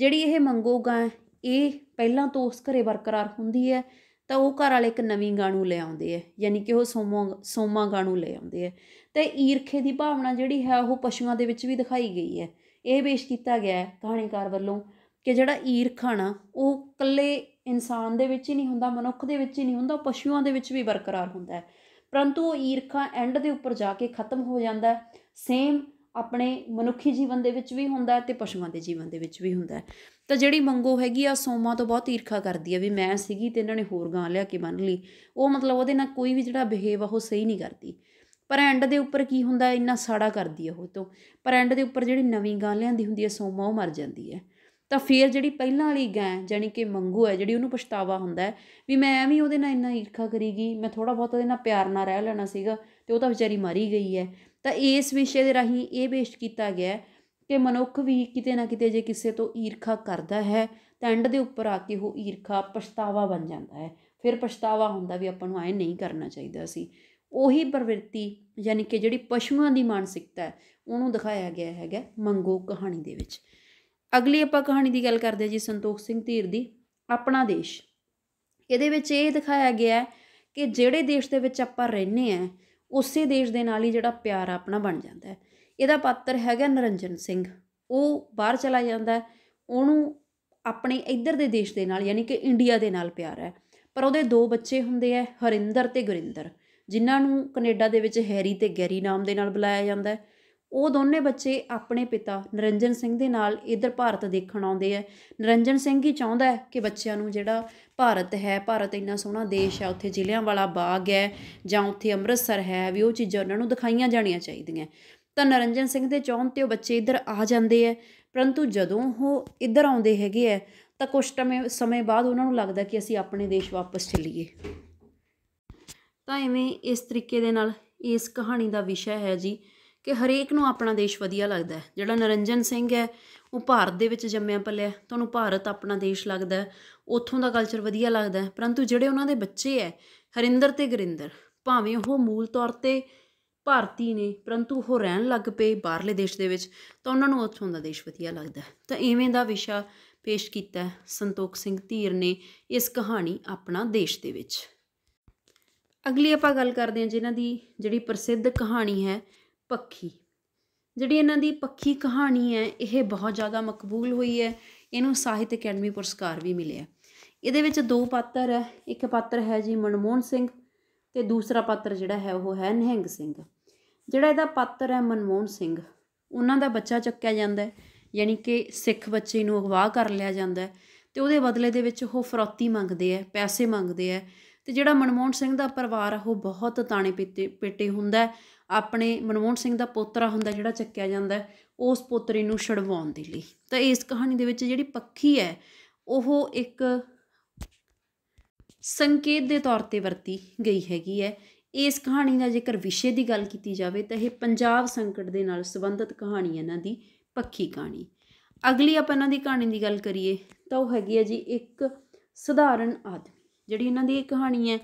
ਜਿਹੜੀ ਇਹ ਮੰਗੋ ਗਾਂ ਇਹ ਪਹਿਲਾਂ ਤੋਂ ਉਸ ਘਰੇ ਬਰਕਰਾਰ ਹੁੰਦੀ ਹੈ ਤਾਂ ਉਹ ਘਰ ਵਾਲੇ ਇੱਕ ਨਵੀਂ ਗਾਣੂ ਲੈ ਆਉਂਦੇ ਆ ਯਾਨੀ ਕਿ ਉਹ ਸੋਮਾ ਸੋਮਾ ਗਾਣੂ ਲੈ ਆਉਂਦੇ ਆ ਤੇ ਈਰਖੇ ਦੀ ਭਾਵਨਾ ਜਿਹੜੀ ਹੈ ਉਹ ਪਸ਼ੂਆਂ ਦੇ ਵਿੱਚ ਵੀ ਦਿਖਾਈ ਗਈ ਹੈ ਇਹ ਪੇਸ਼ ਕੀਤਾ ਗਿਆ ਹੈ ਕਹਾਣੀਕਾਰ ਵੱਲੋਂ ਕਿ ਜਿਹੜਾ ਈਰਖਾ ਨਾ ਉਹ ਇਕੱਲੇ ਇਨਸਾਨ ਦੇ ਵਿੱਚ ਹੀ ਨਹੀਂ ਹੁੰਦਾ ਮਨੁੱਖ ਦੇ ਵਿੱਚ ਹੀ ਨਹੀਂ ਹੁੰਦਾ ਪਸ਼ੂਆਂ ਦੇ ਵਿੱਚ ਵੀ ਬਰਕਰਾਰ ਹੁੰਦਾ ਹੈ ਪਰੰਤੂ ਉਹ ਈਰਖਾ ਐਂਡ ਦੇ ਉੱਪਰ ਜਾ ਕੇ ਖਤਮ ਹੋ ਜਾਂਦਾ ਸੇਮ ਆਪਣੇ ਮਨੁੱਖੀ ਜੀਵਨ ਦੇ ਵਿੱਚ ਵੀ ਹੁੰਦਾ ਹੈ ਤੇ ਪਸ਼ੂਆਂ ਦੇ ਜੀਵਨ ਦੇ ਵਿੱਚ ਵੀ ਹੁੰਦਾ ਹੈ ਤਾਂ ਜਿਹੜੀ ਮੰਗੋ ਹੈਗੀ ਆ ਸੋਮਾ ਤੋਂ ਬਹੁਤ ਈਰਖਾ ਕਰਦੀ ਆ ਵੀ ਮੈਂ ਸੀਗੀ ਤੇ ਇਹਨਾਂ ਨੇ ਹੋਰ ਗਾਂ ਲਿਆ ਕੇ ਬੰਨ ਲਈ ਉਹ ਮਤਲਬ ਉਹਦੇ ਨਾਲ ਕੋਈ ਵੀ ਜਿਹੜਾ ਬਿਹੇਵ ਉਹ ਸਹੀ ਨਹੀਂ ਕਰਦੀ ਪਰ ਐਂਡ ਦੇ ਉੱਪਰ ਕੀ ਹੁੰਦਾ ਇੰਨਾ ਸਾੜਾ ਕਰਦੀ ਆ ਉਹ ਤੋਂ ਪਰ ਐਂਡ ਦੇ ਉੱਪਰ ਜਿਹੜੀ ਨਵੀਂ ਗਾਂ ਲਿਆਂਦੀ ਹੁੰਦੀ ਆ ਸੋਮਾ ਉਹ ਮਰ ਜਾਂਦੀ ਹੈ ਤਾਂ ਫੇਰ ਜਿਹੜੀ ਪਹਿਲਾਂ ਵਾਲੀ ਗਾਂ ਜਾਨੀ ਕਿ ਮੰਗੂ ਹੈ ਜਿਹੜੀ ਉਹਨੂੰ ਪਛਤਾਵਾ ਹੁੰਦਾ ਹੈ ਵੀ ਮੈਂ ਐਵੇਂ ਉਹਦੇ ਨਾਲ ਇੰਨਾ ਈਰਖਾ ਕਰੀਗੀ ਮੈਂ ਥੋੜਾ ਬਹੁਤ ਉਹਦੇ ਨਾਲ ਪਿਆਰ ਨਾਲ ਰਹਿ ਲੈਣਾ ਸੀਗਾ ਤੇ ਉਹ ਤਾਂ ਵਿਚਾਰੀ ਮਰੀ ਗਈ ਹੈ ਤਾਂ ਇਸ ਵਿਸ਼ੇ ਦੇ ਰਾਹੀਂ ਇਹ ਬੇਸ਼ਕ ਕੀਤਾ ਗਿਆ ਕਿ ਮਨੁੱਖ ਵੀ ਕਿਤੇ ਨਾ ਕਿਤੇ ਜੇ ਕਿਸੇ ਤੋਂ ਈਰਖਾ ਕਰਦਾ ਹੈ ਤਾਂ ਐਂਡ ਦੇ ਉੱਪਰ ਆ ਕੇ ਉਹ ਈਰਖਾ ਪਛਤਾਵਾ ਬਣ ਜਾਂਦਾ ਹੈ ਫਿਰ ਪਛਤਾਵਾ ਹੁੰਦਾ ਵੀ ਆਪਾਂ ਨੂੰ ਐ ਨਹੀਂ ਕਰਨਾ ਚਾਹੀਦਾ ਸੀ ਉਹੀ ਪ੍ਰਵਿਰਤੀ ਯਾਨੀ ਕਿ ਜਿਹੜੀ ਪਸ਼ੂਆਂ ਦੀ ਮਾਨਸਿਕਤਾ ਹੈ ਉਹਨੂੰ ਦਿਖਾਇਆ ਗਿਆ ਹੈਗਾ ਮੰਗੋ ਕਹਾਣੀ ਦੇ ਵਿੱਚ ਅਗਲੀ ਆਪਾਂ ਕਹਾਣੀ ਦੀ ਗੱਲ ਕਰਦੇ ਜੀ ਸੰਤੋਖ ਸਿੰਘ ਧੀਰ ਦੀ ਆਪਣਾ ਦੇਸ਼ ਇਹਦੇ ਵਿੱਚ ਇਹ ਦਿਖਾਇਆ ਗਿਆ ਕਿ ਜਿਹੜੇ ਦੇਸ਼ ਦੇ ਵਿੱਚ ਆਪਾਂ ਰਹਿੰਦੇ ਆ ਉਸੇ ਦੇਸ਼ ਦੇ ਨਾਲ ਹੀ ਜਿਹੜਾ ਪਿਆਰ ਆਪਣਾ ਬਣ ਜਾਂਦਾ ਹੈ ਇਹਦਾ ਪਾਤਰ ਹੈਗਾ ਨਰਨਜਨ ਸਿੰਘ ਉਹ ਬਾਹਰ ਚਲਾ ਜਾਂਦਾ ਉਹਨੂੰ ਆਪਣੇ ਇੱਧਰ ਦੇ ਦੇਸ਼ ਦੇ ਨਾਲ ਯਾਨੀ ਕਿ ਇੰਡੀਆ ਦੇ ਨਾਲ ਪਿਆਰ ਹੈ ਪਰ ਉਹਦੇ ਦੋ ਬੱਚੇ ਹੁੰਦੇ ਆ ਹਰਿੰਦਰ ਤੇ ਗੁਰਿੰਦਰ ਜਿਨ੍ਹਾਂ ਨੂੰ ਕੈਨੇਡਾ ਦੇ ਵਿੱਚ ਹੈਰੀ ਤੇ ਗੈਰੀ ਨਾਮ ਦੇ ਨਾਲ ਬੁਲਾਇਆ ਜਾਂਦਾ ਹੈ ਉਹ ਦੋਨੇ ਬੱਚੇ ਆਪਣੇ ਪਿਤਾ ਨਰਿੰਜਨ ਸਿੰਘ ਦੇ ਨਾਲ ਇਧਰ ਭਾਰਤ ਦੇਖਣ ਆਉਂਦੇ ਆ ਨਰਿੰਜਨ ਸਿੰਘ ਹੀ ਚਾਹੁੰਦਾ ਕਿ ਬੱਚਿਆਂ ਨੂੰ ਜਿਹੜਾ ਭਾਰਤ ਹੈ ਭਾਰਤ ਇੰਨਾ ਸੋਹਣਾ ਦੇਸ਼ ਆ ਉੱਥੇ ਜ਼ਿਲ੍ਹਿਆਂ ਵਾਲਾ ਬਾਗ ਹੈ ਜਾਂ ਉੱਥੇ ਅੰਮ੍ਰਿਤਸਰ ਹੈ ਵੀ ਉਹ ਚੀਜ਼ਾਂ ਉਹਨਾਂ ਨੂੰ ਦਿਖਾਈਆਂ ਜਾਣੀਆਂ ਚਾਹੀਦੀਆਂ ਤਾਂ ਨਰਿੰਜਨ ਸਿੰਘ ਦੇ ਚਾਹਣ ਤੇ ਉਹ ਬੱਚੇ ਇੱਧਰ ਆ ਜਾਂਦੇ ਐ ਪਰੰਤੂ ਜਦੋਂ ਉਹ ਇੱਧਰ ਆਉਂਦੇ ਹੈਗੇ ਐ ਤਾਂ ਕੁਝ ਟਮੇ ਸਮੇਂ ਬਾਅਦ ਉਹਨਾਂ ਨੂੰ ਲੱਗਦਾ ਕਿ ਅਸੀਂ ਆਪਣੇ ਦੇਸ਼ ਵਾਪਸ ਚੱਲੀਏ ਤਾਂ ਐਵੇਂ ਇਸ ਤਰੀਕੇ ਦੇ ਨਾਲ ਇਸ ਕਹਾਣੀ ਦਾ ਵਿਸ਼ਾ ਹੈ ਜੀ ਕਿ ਹਰੇਕ ਨੂੰ ਆਪਣਾ ਦੇਸ਼ ਵਧੀਆ ਲੱਗਦਾ ਹੈ ਜਿਹੜਾ ਨਰਿੰਜਨ ਸਿੰਘ ਹੈ ਉਹ ਭਾਰਤ ਦੇ ਵਿੱਚ ਜੰਮਿਆ ਪਲਿਆ ਤੁਹਾਨੂੰ ਭਾਰਤ ਆਪਣਾ ਦੇਸ਼ ਲੱਗਦਾ ਉੱਥੋਂ ਦਾ ਕਲਚਰ ਵਧੀਆ ਲੱਗਦਾ ਪਰੰਤੂ ਜਿਹੜੇ ਉਹਨਾਂ ਦੇ ਬੱਚੇ ਹੈ ਹਰਿੰਦਰ ਤੇ ਗਰਿੰਦਰ ਭਾਵੇਂ ਉਹ ਮੂਲ ਤੌਰ ਤੇ ਭਾਰਤੀ ਨੇ ਪਰੰਤੂ ਉਹ ਰਹਿਣ ਲੱਗ ਪਏ ਬਾਹਰਲੇ ਦੇਸ਼ ਦੇ ਵਿੱਚ ਤਾਂ ਉਹਨਾਂ ਨੂੰ ਉੱਥੋਂ ਦਾ ਦੇਸ਼ ਵਧੀਆ ਲੱਗਦਾ ਤਾਂ ਐਵੇਂ ਦਾ ਵਿਸ਼ਾ ਪੇਸ਼ ਕੀਤਾ ਸੰਤੋਖ ਸਿੰਘ ਧੀਰ ਨੇ ਇਸ ਕਹਾਣੀ ਆਪਣਾ ਦੇਸ਼ ਦੇ ਵਿੱਚ ਅਗਲੀ ਆਪਾਂ ਗੱਲ ਕਰਦੇ ਹਾਂ ਜਿਨ੍ਹਾਂ ਦੀ ਜਿਹੜੀ ਪ੍ਰਸਿੱਧ ਕਹਾਣੀ ਹੈ ਪੱਖੀ ਜਿਹੜੀ ਇਹਨਾਂ ਦੀ ਪੱਖੀ ਕਹਾਣੀ ਹੈ ਇਹ ਬਹੁਤ ਜ਼ਿਆਦਾ ਮਕਬੂਲ ਹੋਈ ਹੈ ਇਹਨੂੰ ਸਾਹਿਤ ਅਕੈਡਮੀ ਪੁਰਸਕਾਰ ਵੀ ਮਿਲਿਆ ਇਹਦੇ ਵਿੱਚ ਦੋ ਪਾਤਰ ਹੈ ਇੱਕ ਪਾਤਰ ਹੈ ਜੀ ਮਨਮੋਹਨ ਸਿੰਘ ਤੇ ਦੂਸਰਾ ਪਾਤਰ ਜਿਹੜਾ ਹੈ ਉਹ ਹੈ ਨਿਹੰਗ ਸਿੰਘ ਜਿਹੜਾ ਇਹਦਾ ਪਾਤਰ ਹੈ ਮਨਮੋਹਨ ਸਿੰਘ ਉਹਨਾਂ ਦਾ ਬੱਚਾ ਚੱਕਿਆ ਜਾਂਦਾ ਹੈ ਯਾਨੀ ਕਿ ਸਿੱਖ ਬੱਚੇ ਨੂੰ ਅਗਵਾ ਕਰ ਲਿਆ ਜਾਂਦਾ ਹੈ ਤੇ ਉਹਦੇ ਬਦਲੇ ਦੇ ਵਿੱਚ ਉਹ ਫਰੌਤੀ ਮੰਗਦੇ ਆ ਪੈਸੇ ਮੰਗਦੇ ਆ ਤੇ ਜਿਹੜਾ ਮਨਮੋਹਨ ਸਿੰਘ ਦਾ ਪਰਿਵਾਰ ਉਹ ਬਹੁਤ ਤਾਣੇ ਪੇਟੇ ਪੇਟੇ ਹੁੰਦਾ ਆਪਣੇ ਮਨਮੋਹਨ ਸਿੰਘ ਦਾ ਪੋਤਰਾ ਹੁੰਦਾ ਜਿਹੜਾ ਚੱਕਿਆ ਜਾਂਦਾ ਉਸ ਪੋਤਰੇ ਨੂੰ ਛਡਵਾਉਣ ਦੇ ਲਈ ਤਾਂ ਇਸ ਕਹਾਣੀ ਦੇ ਵਿੱਚ ਜਿਹੜੀ ਪੱਖੀ ਹੈ ਉਹ ਇੱਕ ਸੰਕੇਤ ਦੇ ਤੌਰ ਤੇ ਵਰਤੀ ਗਈ ਹੈਗੀ ਹੈ ਇਸ ਕਹਾਣੀ ਦਾ ਜੇਕਰ ਵਿਸ਼ੇ ਦੀ ਗੱਲ ਕੀਤੀ ਜਾਵੇ ਤਾਂ ਇਹ ਪੰਜਾਬ ਸੰਕਟ ਦੇ ਨਾਲ ਸੰਬੰਧਿਤ ਕਹਾਣੀ ਹੈ ਇਹਨਾਂ ਦੀ ਪੱਖੀ ਕਹਾਣੀ ਅਗਲੀ ਆਪਾਂ ਇਹਨਾਂ ਦੀ ਕਹਾਣੀ ਦੀ ਗੱਲ ਕਰੀਏ ਤਾਂ ਉਹ ਹੈਗੀ ਹੈ ਜੀ ਇੱਕ ਸਧਾਰਨ ਆਦਮੀ ਜਿਹੜੀ ਇਹਨਾਂ ਦੀ ਇਹ ਕਹਾਣੀ ਹੈ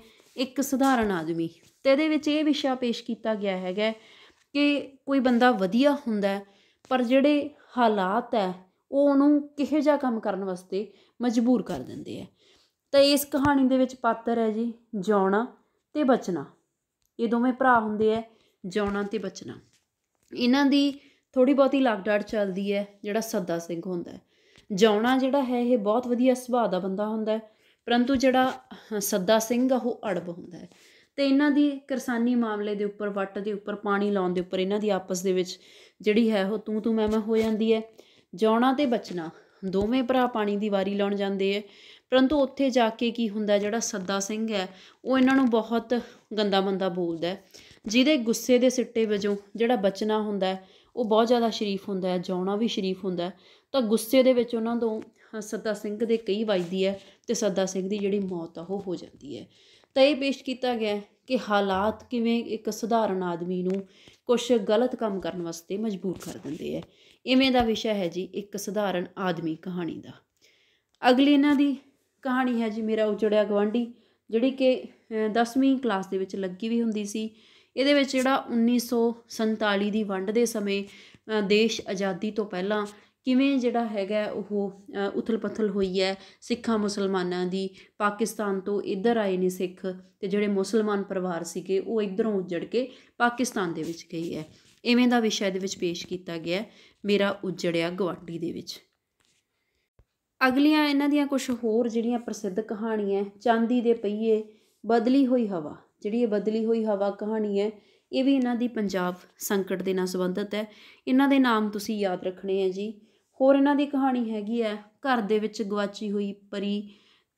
ਇੱਕ ਸਧਾਰਨ ਆਦਮੀ ਤੇ ਇਹਦੇ ਵਿੱਚ ਇਹ ਵਿਸ਼ਾ ਪੇਸ਼ ਕੀਤਾ ਗਿਆ ਹੈਗਾ ਕਿ ਕੋਈ ਬੰਦਾ ਵਧੀਆ ਹੁੰਦਾ ਪਰ ਜਿਹੜੇ ਹਾਲਾਤ ਹੈ ਉਹ ਉਹਨੂੰ ਕਿਹੋ ਜਿਹਾ ਕੰਮ ਕਰਨ ਵਾਸਤੇ ਮਜਬੂਰ ਕਰ ਦਿੰਦੇ ਆ ਤਾਂ ਇਸ ਕਹਾਣੀ ਦੇ ਵਿੱਚ ਪਾਤਰ ਹੈ ਜੀ ਜੌਣਾ ਤੇ ਬਚਨਾ ਇਹ ਦੋਵੇਂ ਭਰਾ ਹੁੰਦੇ ਆ ਜੌਣਾ ਤੇ ਬਚਨਾ ਇਹਨਾਂ ਦੀ ਥੋੜੀ ਬਹੁਤੀ ਲਾਗਡਾੜ ਚੱਲਦੀ ਹੈ ਜਿਹੜਾ ਸੱਦਾ ਸਿੰਘ ਹੁੰਦਾ ਹੈ ਜੌਣਾ ਜਿਹੜਾ ਹੈ ਇਹ ਬਹੁਤ ਵਧੀਆ ਸੁਭਾਅ ਦਾ ਬੰਦਾ ਹੁੰਦਾ ਹੈ ਪਰੰਤੂ ਜਿਹੜਾ ਸੱਦਾ ਸਿੰਘ ਉਹ ਅੜਬ ਹੁੰਦਾ ਹੈ ਤੇ ਇਹਨਾਂ ਦੀ ਕਿਰਸਾਨੀ ਮਾਮਲੇ ਦੇ ਉੱਪਰ ਵੱਟ ਦੇ ਉੱਪਰ ਪਾਣੀ ਲਾਉਣ ਦੇ ਉੱਪਰ ਇਹਨਾਂ ਦੀ ਆਪਸ ਦੇ ਵਿੱਚ ਜਿਹੜੀ ਹੈ ਉਹ ਤੂੰ ਤੂੰ ਮੈਂ ਮੈਂ ਹੋ ਜਾਂਦੀ ਹੈ ਜਾਉਣਾ ਤੇ ਬਚਣਾ ਦੋਵੇਂ ਭਰਾ ਪਾਣੀ ਦੀ ਵਾਰੀ ਲਾਉਣ ਜਾਂਦੇ ਐ ਪਰੰਤੂ ਉੱਥੇ ਜਾ ਕੇ ਕੀ ਹੁੰਦਾ ਜਿਹੜਾ ਸੱਦਾ ਸਿੰਘ ਹੈ ਉਹ ਇਹਨਾਂ ਨੂੰ ਬਹੁਤ ਗੰਦਾ ਬੰਦਾ ਬੋਲਦਾ ਜਿਹਦੇ ਗੁੱਸੇ ਦੇ ਸਿੱਟੇ ਵਜੋਂ ਜਿਹੜਾ ਬਚਨਾ ਹੁੰਦਾ ਉਹ ਬਹੁਤ ਜ਼ਿਆਦਾ ਸ਼ਰੀਫ ਹੁੰਦਾ ਹੈ ਜਾਉਣਾ ਵੀ ਸ਼ਰੀਫ ਹੁੰਦਾ ਤਾਂ ਗੁੱਸੇ ਦੇ ਵਿੱਚ ਉਹਨਾਂ ਤੋਂ ਸੱਦਾ ਸਿੰਘ ਦੇ ਕਈ ਵੱਜਦੀ ਹੈ ਤੇ ਸੱਦਾ ਸਿੰਘ ਦੀ ਜਿਹੜੀ ਮੌਤ ਆ ਉਹ ਹੋ ਜਾਂਦੀ ਹੈ ਤਾਂ ਇਹ ਪੇਸ਼ ਕੀਤਾ ਗਿਆ ਕਿ ਹਾਲਾਤ ਕਿਵੇਂ ਇੱਕ ਸਧਾਰਨ ਆਦਮੀ ਨੂੰ ਕੁਝ ਗਲਤ ਕੰਮ ਕਰਨ ਵਾਸਤੇ ਮਜਬੂਰ ਕਰ ਦਿੰਦੇ ਐ ਇਵੇਂ ਦਾ ਵਿਸ਼ਾ ਹੈ ਜੀ ਇੱਕ ਸਧਾਰਨ ਆਦਮੀ ਕਹਾਣੀ ਦਾ ਅਗਲੀ ਇਹਨਾਂ ਦੀ ਕਹਾਣੀ ਹੈ ਜੀ ਮੇਰਾ ਉਜੜਿਆ ਗਵਾਂਢੀ ਜਿਹੜੀ ਕਿ 10ਵੀਂ ਕਲਾਸ ਦੇ ਵਿੱਚ ਲੱਗੀ ਵੀ ਹੁੰਦੀ ਸੀ ਇਹਦੇ ਵਿੱਚ ਜਿਹੜਾ 1947 ਦੀ ਵੰਡ ਦੇ ਸਮੇਂ ਦੇਸ਼ ਆਜ਼ਾਦੀ ਤੋਂ ਪਹਿਲਾਂ ਕਿਵੇਂ ਜਿਹੜਾ ਹੈਗਾ ਉਹ ਉਥਲ ਪਥਲ ਹੋਈ ਹੈ ਸਿੱਖਾਂ ਮੁਸਲਮਾਨਾਂ ਦੀ ਪਾਕਿਸਤਾਨ ਤੋਂ ਇੱਧਰ ਆਏ ਨੇ ਸਿੱਖ ਤੇ ਜਿਹੜੇ ਮੁਸਲਮਾਨ ਪਰਿਵਾਰ ਸੀਗੇ ਉਹ ਇੱਧਰੋਂ ਉੱਜੜ ਕੇ ਪਾਕਿਸਤਾਨ ਦੇ ਵਿੱਚ ਗਈ ਹੈ ਇਵੇਂ ਦਾ ਵਿਸ਼ਾ ਦੇ ਵਿੱਚ ਪੇਸ਼ ਕੀਤਾ ਗਿਆ ਮੇਰਾ ਉੱਜੜਿਆ ਗਵਾਂਢੀ ਦੇ ਵਿੱਚ ਅਗਲੀਆਂ ਇਹਨਾਂ ਦੀਆਂ ਕੁਝ ਹੋਰ ਜਿਹੜੀਆਂ ਪ੍ਰਸਿੱਧ ਕਹਾਣੀਆਂ ਚਾਂਦੀ ਦੇ ਪਈਏ ਬਦਲੀ ਹੋਈ ਹਵਾ ਜਿਹੜੀ ਇਹ ਬਦਲੀ ਹੋਈ ਹਵਾ ਕਹਾਣੀ ਹੈ ਇਹ ਵੀ ਇਹਨਾਂ ਦੀ ਪੰਜਾਬ ਸੰਕਟ ਦੇ ਨਾਲ ਸੰਬੰਧਿਤ ਹੈ ਇਹਨਾਂ ਦੇ ਨਾਮ ਤੁਸੀਂ ਯਾਦ ਰੱਖਣੇ ਹੈ ਜੀ ਹੋਰ ਇਹਨਾਂ ਦੀ ਕਹਾਣੀ ਹੈਗੀ ਹੈ ਘਰ ਦੇ ਵਿੱਚ ਗਵਾਚੀ ਹੋਈ ਪਰੀ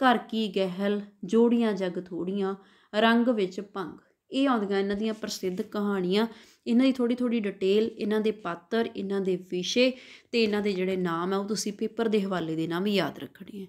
ਘਰ ਕੀ ਗਹਿਲ ਜੋੜੀਆਂ ਜਗ ਥੋੜੀਆਂ ਰੰਗ ਵਿੱਚ ਭੰਗ ਇਹ ਆਉਂਦੀਆਂ ਇਹਨਾਂ ਦੀਆਂ ਪ੍ਰਸਿੱਧ ਕਹਾਣੀਆਂ ਇਹਨਾਂ ਦੀ ਥੋੜੀ ਥੋੜੀ ਡਿਟੇਲ ਇਹਨਾਂ ਦੇ ਪਾਤਰ ਇਹਨਾਂ ਦੇ ਵਿਸ਼ੇ ਤੇ ਇਹਨਾਂ ਦੇ ਜਿਹੜੇ ਨਾਮ ਆ ਉਹ ਤੁਸੀਂ ਪੇਪਰ ਦੇ ਹਵਾਲੇ ਦੇ ਨਾਲ ਵੀ ਯਾਦ ਰੱਖਣੇ ਹੈ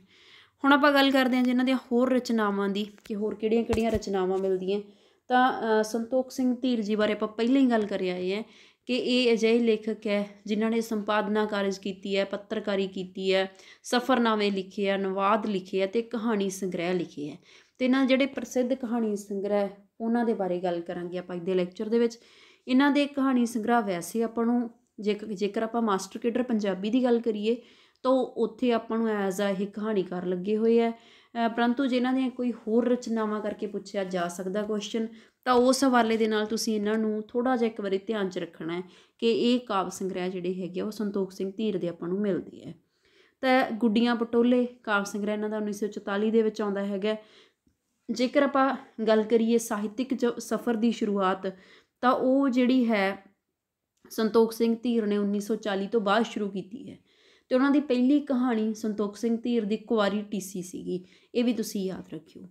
ਹੁਣ ਆਪਾਂ ਗੱਲ ਕਰਦੇ ਹਾਂ ਜਿਨ੍ਹਾਂ ਦੀਆਂ ਹੋਰ ਰਚਨਾਵਾਂ ਦੀ ਕਿ ਹੋਰ ਕਿਹੜੀਆਂ-ਕਿਹੜੀਆਂ ਰਚਨਾਵਾਂ ਮਿਲਦੀਆਂ ਤਾਂ ਸੰਤੋਖ ਸਿੰਘ ਧੀਰ ਜੀ ਬਾਰੇ ਆਪਾਂ ਪਹਿਲਾਂ ਹੀ ਗੱਲ ਕਰ ਆਏ ਹੈ ਕਿ ਇਹ ਅਜਿਹੇ ਲੇਖਕ ਹੈ ਜਿਨ੍ਹਾਂ ਨੇ ਸੰਪਾਦਨਾ ਕਾਰਜ ਕੀਤੀ ਹੈ ਪੱਤਰਕਾਰੀ ਕੀਤੀ ਹੈ ਸਫਰਨਾਮੇ ਲਿਖੇ ਹਨ ਨਵਾਦ ਲਿਖੇ ਹੈ ਤੇ ਕਹਾਣੀ ਸੰਗ੍ਰਹਿ ਲਿਖੇ ਹੈ ਤੇ ਇਹਨਾਂ ਜਿਹੜੇ ਪ੍ਰਸਿੱਧ ਕਹਾਣੀ ਸੰਗ੍ਰਹਿ ਉਹਨਾਂ ਦੇ ਬਾਰੇ ਗੱਲ ਕਰਾਂਗੇ ਆਪਾਂ ਅੱਜ ਦੇ ਲੈਕਚਰ ਦੇ ਵਿੱਚ ਇਹਨਾਂ ਦੇ ਕਹਾਣੀ ਸੰਗ੍ਰਹਿ ਵੈਸੇ ਆਪਾਂ ਨੂੰ ਜੇਕਰ ਆਪਾਂ ਮਾਸਟਰ ਕੇਡਰ ਪੰਜਾਬੀ ਦੀ ਗੱਲ ਕਰੀਏ ਤਾਂ ਉੱਥੇ ਆਪਾਂ ਨੂੰ ਐਜ਼ ਆ ਇਹ ਕਹਾਣੀਕਾਰ ਲੱਗੇ ਹੋਏ ਆ ਪਰੰਤੂ ਜਿਨ੍ਹਾਂ ਦੀਆਂ ਕੋਈ ਹੋਰ ਰਚਨਾਵਾਂ ਕਰਕੇ ਪੁੱਛਿਆ ਜਾ ਸਕਦਾ ਕੁਐਸਚਨ ਤਾਂ ਉਸ ਹਵਾਲੇ ਦੇ ਨਾਲ ਤੁਸੀਂ ਇਹਨਾਂ ਨੂੰ ਥੋੜਾ ਜਿਹਾ ਇੱਕ ਵਾਰੀ ਧਿਆਨ 'ਚ ਰੱਖਣਾ ਹੈ ਕਿ ਇਹ ਕਾਵ ਸੰਗ੍ਰਹਿ ਜਿਹੜੇ ਹੈਗੇ ਉਹ ਸੰਤੋਖ ਸਿੰਘ ਧੀਰ ਦੇ ਆਪਾਂ ਨੂੰ ਮਿਲਦੀ ਹੈ ਤਾਂ ਗੁੱਡੀਆਂ ਪਟੋਲੇ ਕਾਵ ਸੰਗ੍ਰਹਿ ਇਹਨਾਂ ਦਾ 1944 ਦੇ ਵਿੱਚ ਆਉਂਦਾ ਹੈਗਾ ਜੇਕਰ ਆਪਾਂ ਗੱਲ ਕਰੀਏ ਸਾਹਿਤਿਕ ਸਫ਼ਰ ਦੀ ਸ਼ੁਰੂਆਤ ਤਾਂ ਉਹ ਜਿਹੜੀ ਹੈ ਸੰਤੋਖ ਸਿੰਘ ਧੀਰ ਨੇ 1940 ਤੋਂ ਬਾਅਦ ਸ਼ੁਰੂ ਕੀਤੀ ਹੈ ਤੇ ਉਹਨਾਂ ਦੀ ਪਹਿਲੀ ਕਹਾਣੀ ਸੰਤੋਖ ਸਿੰਘ ਧੀਰ ਦੀ ਕੁਵਾਰੀ ਟੀਸੀ ਸੀਗੀ ਇਹ ਵੀ ਤੁਸੀਂ ਯਾਦ ਰੱਖਿਓ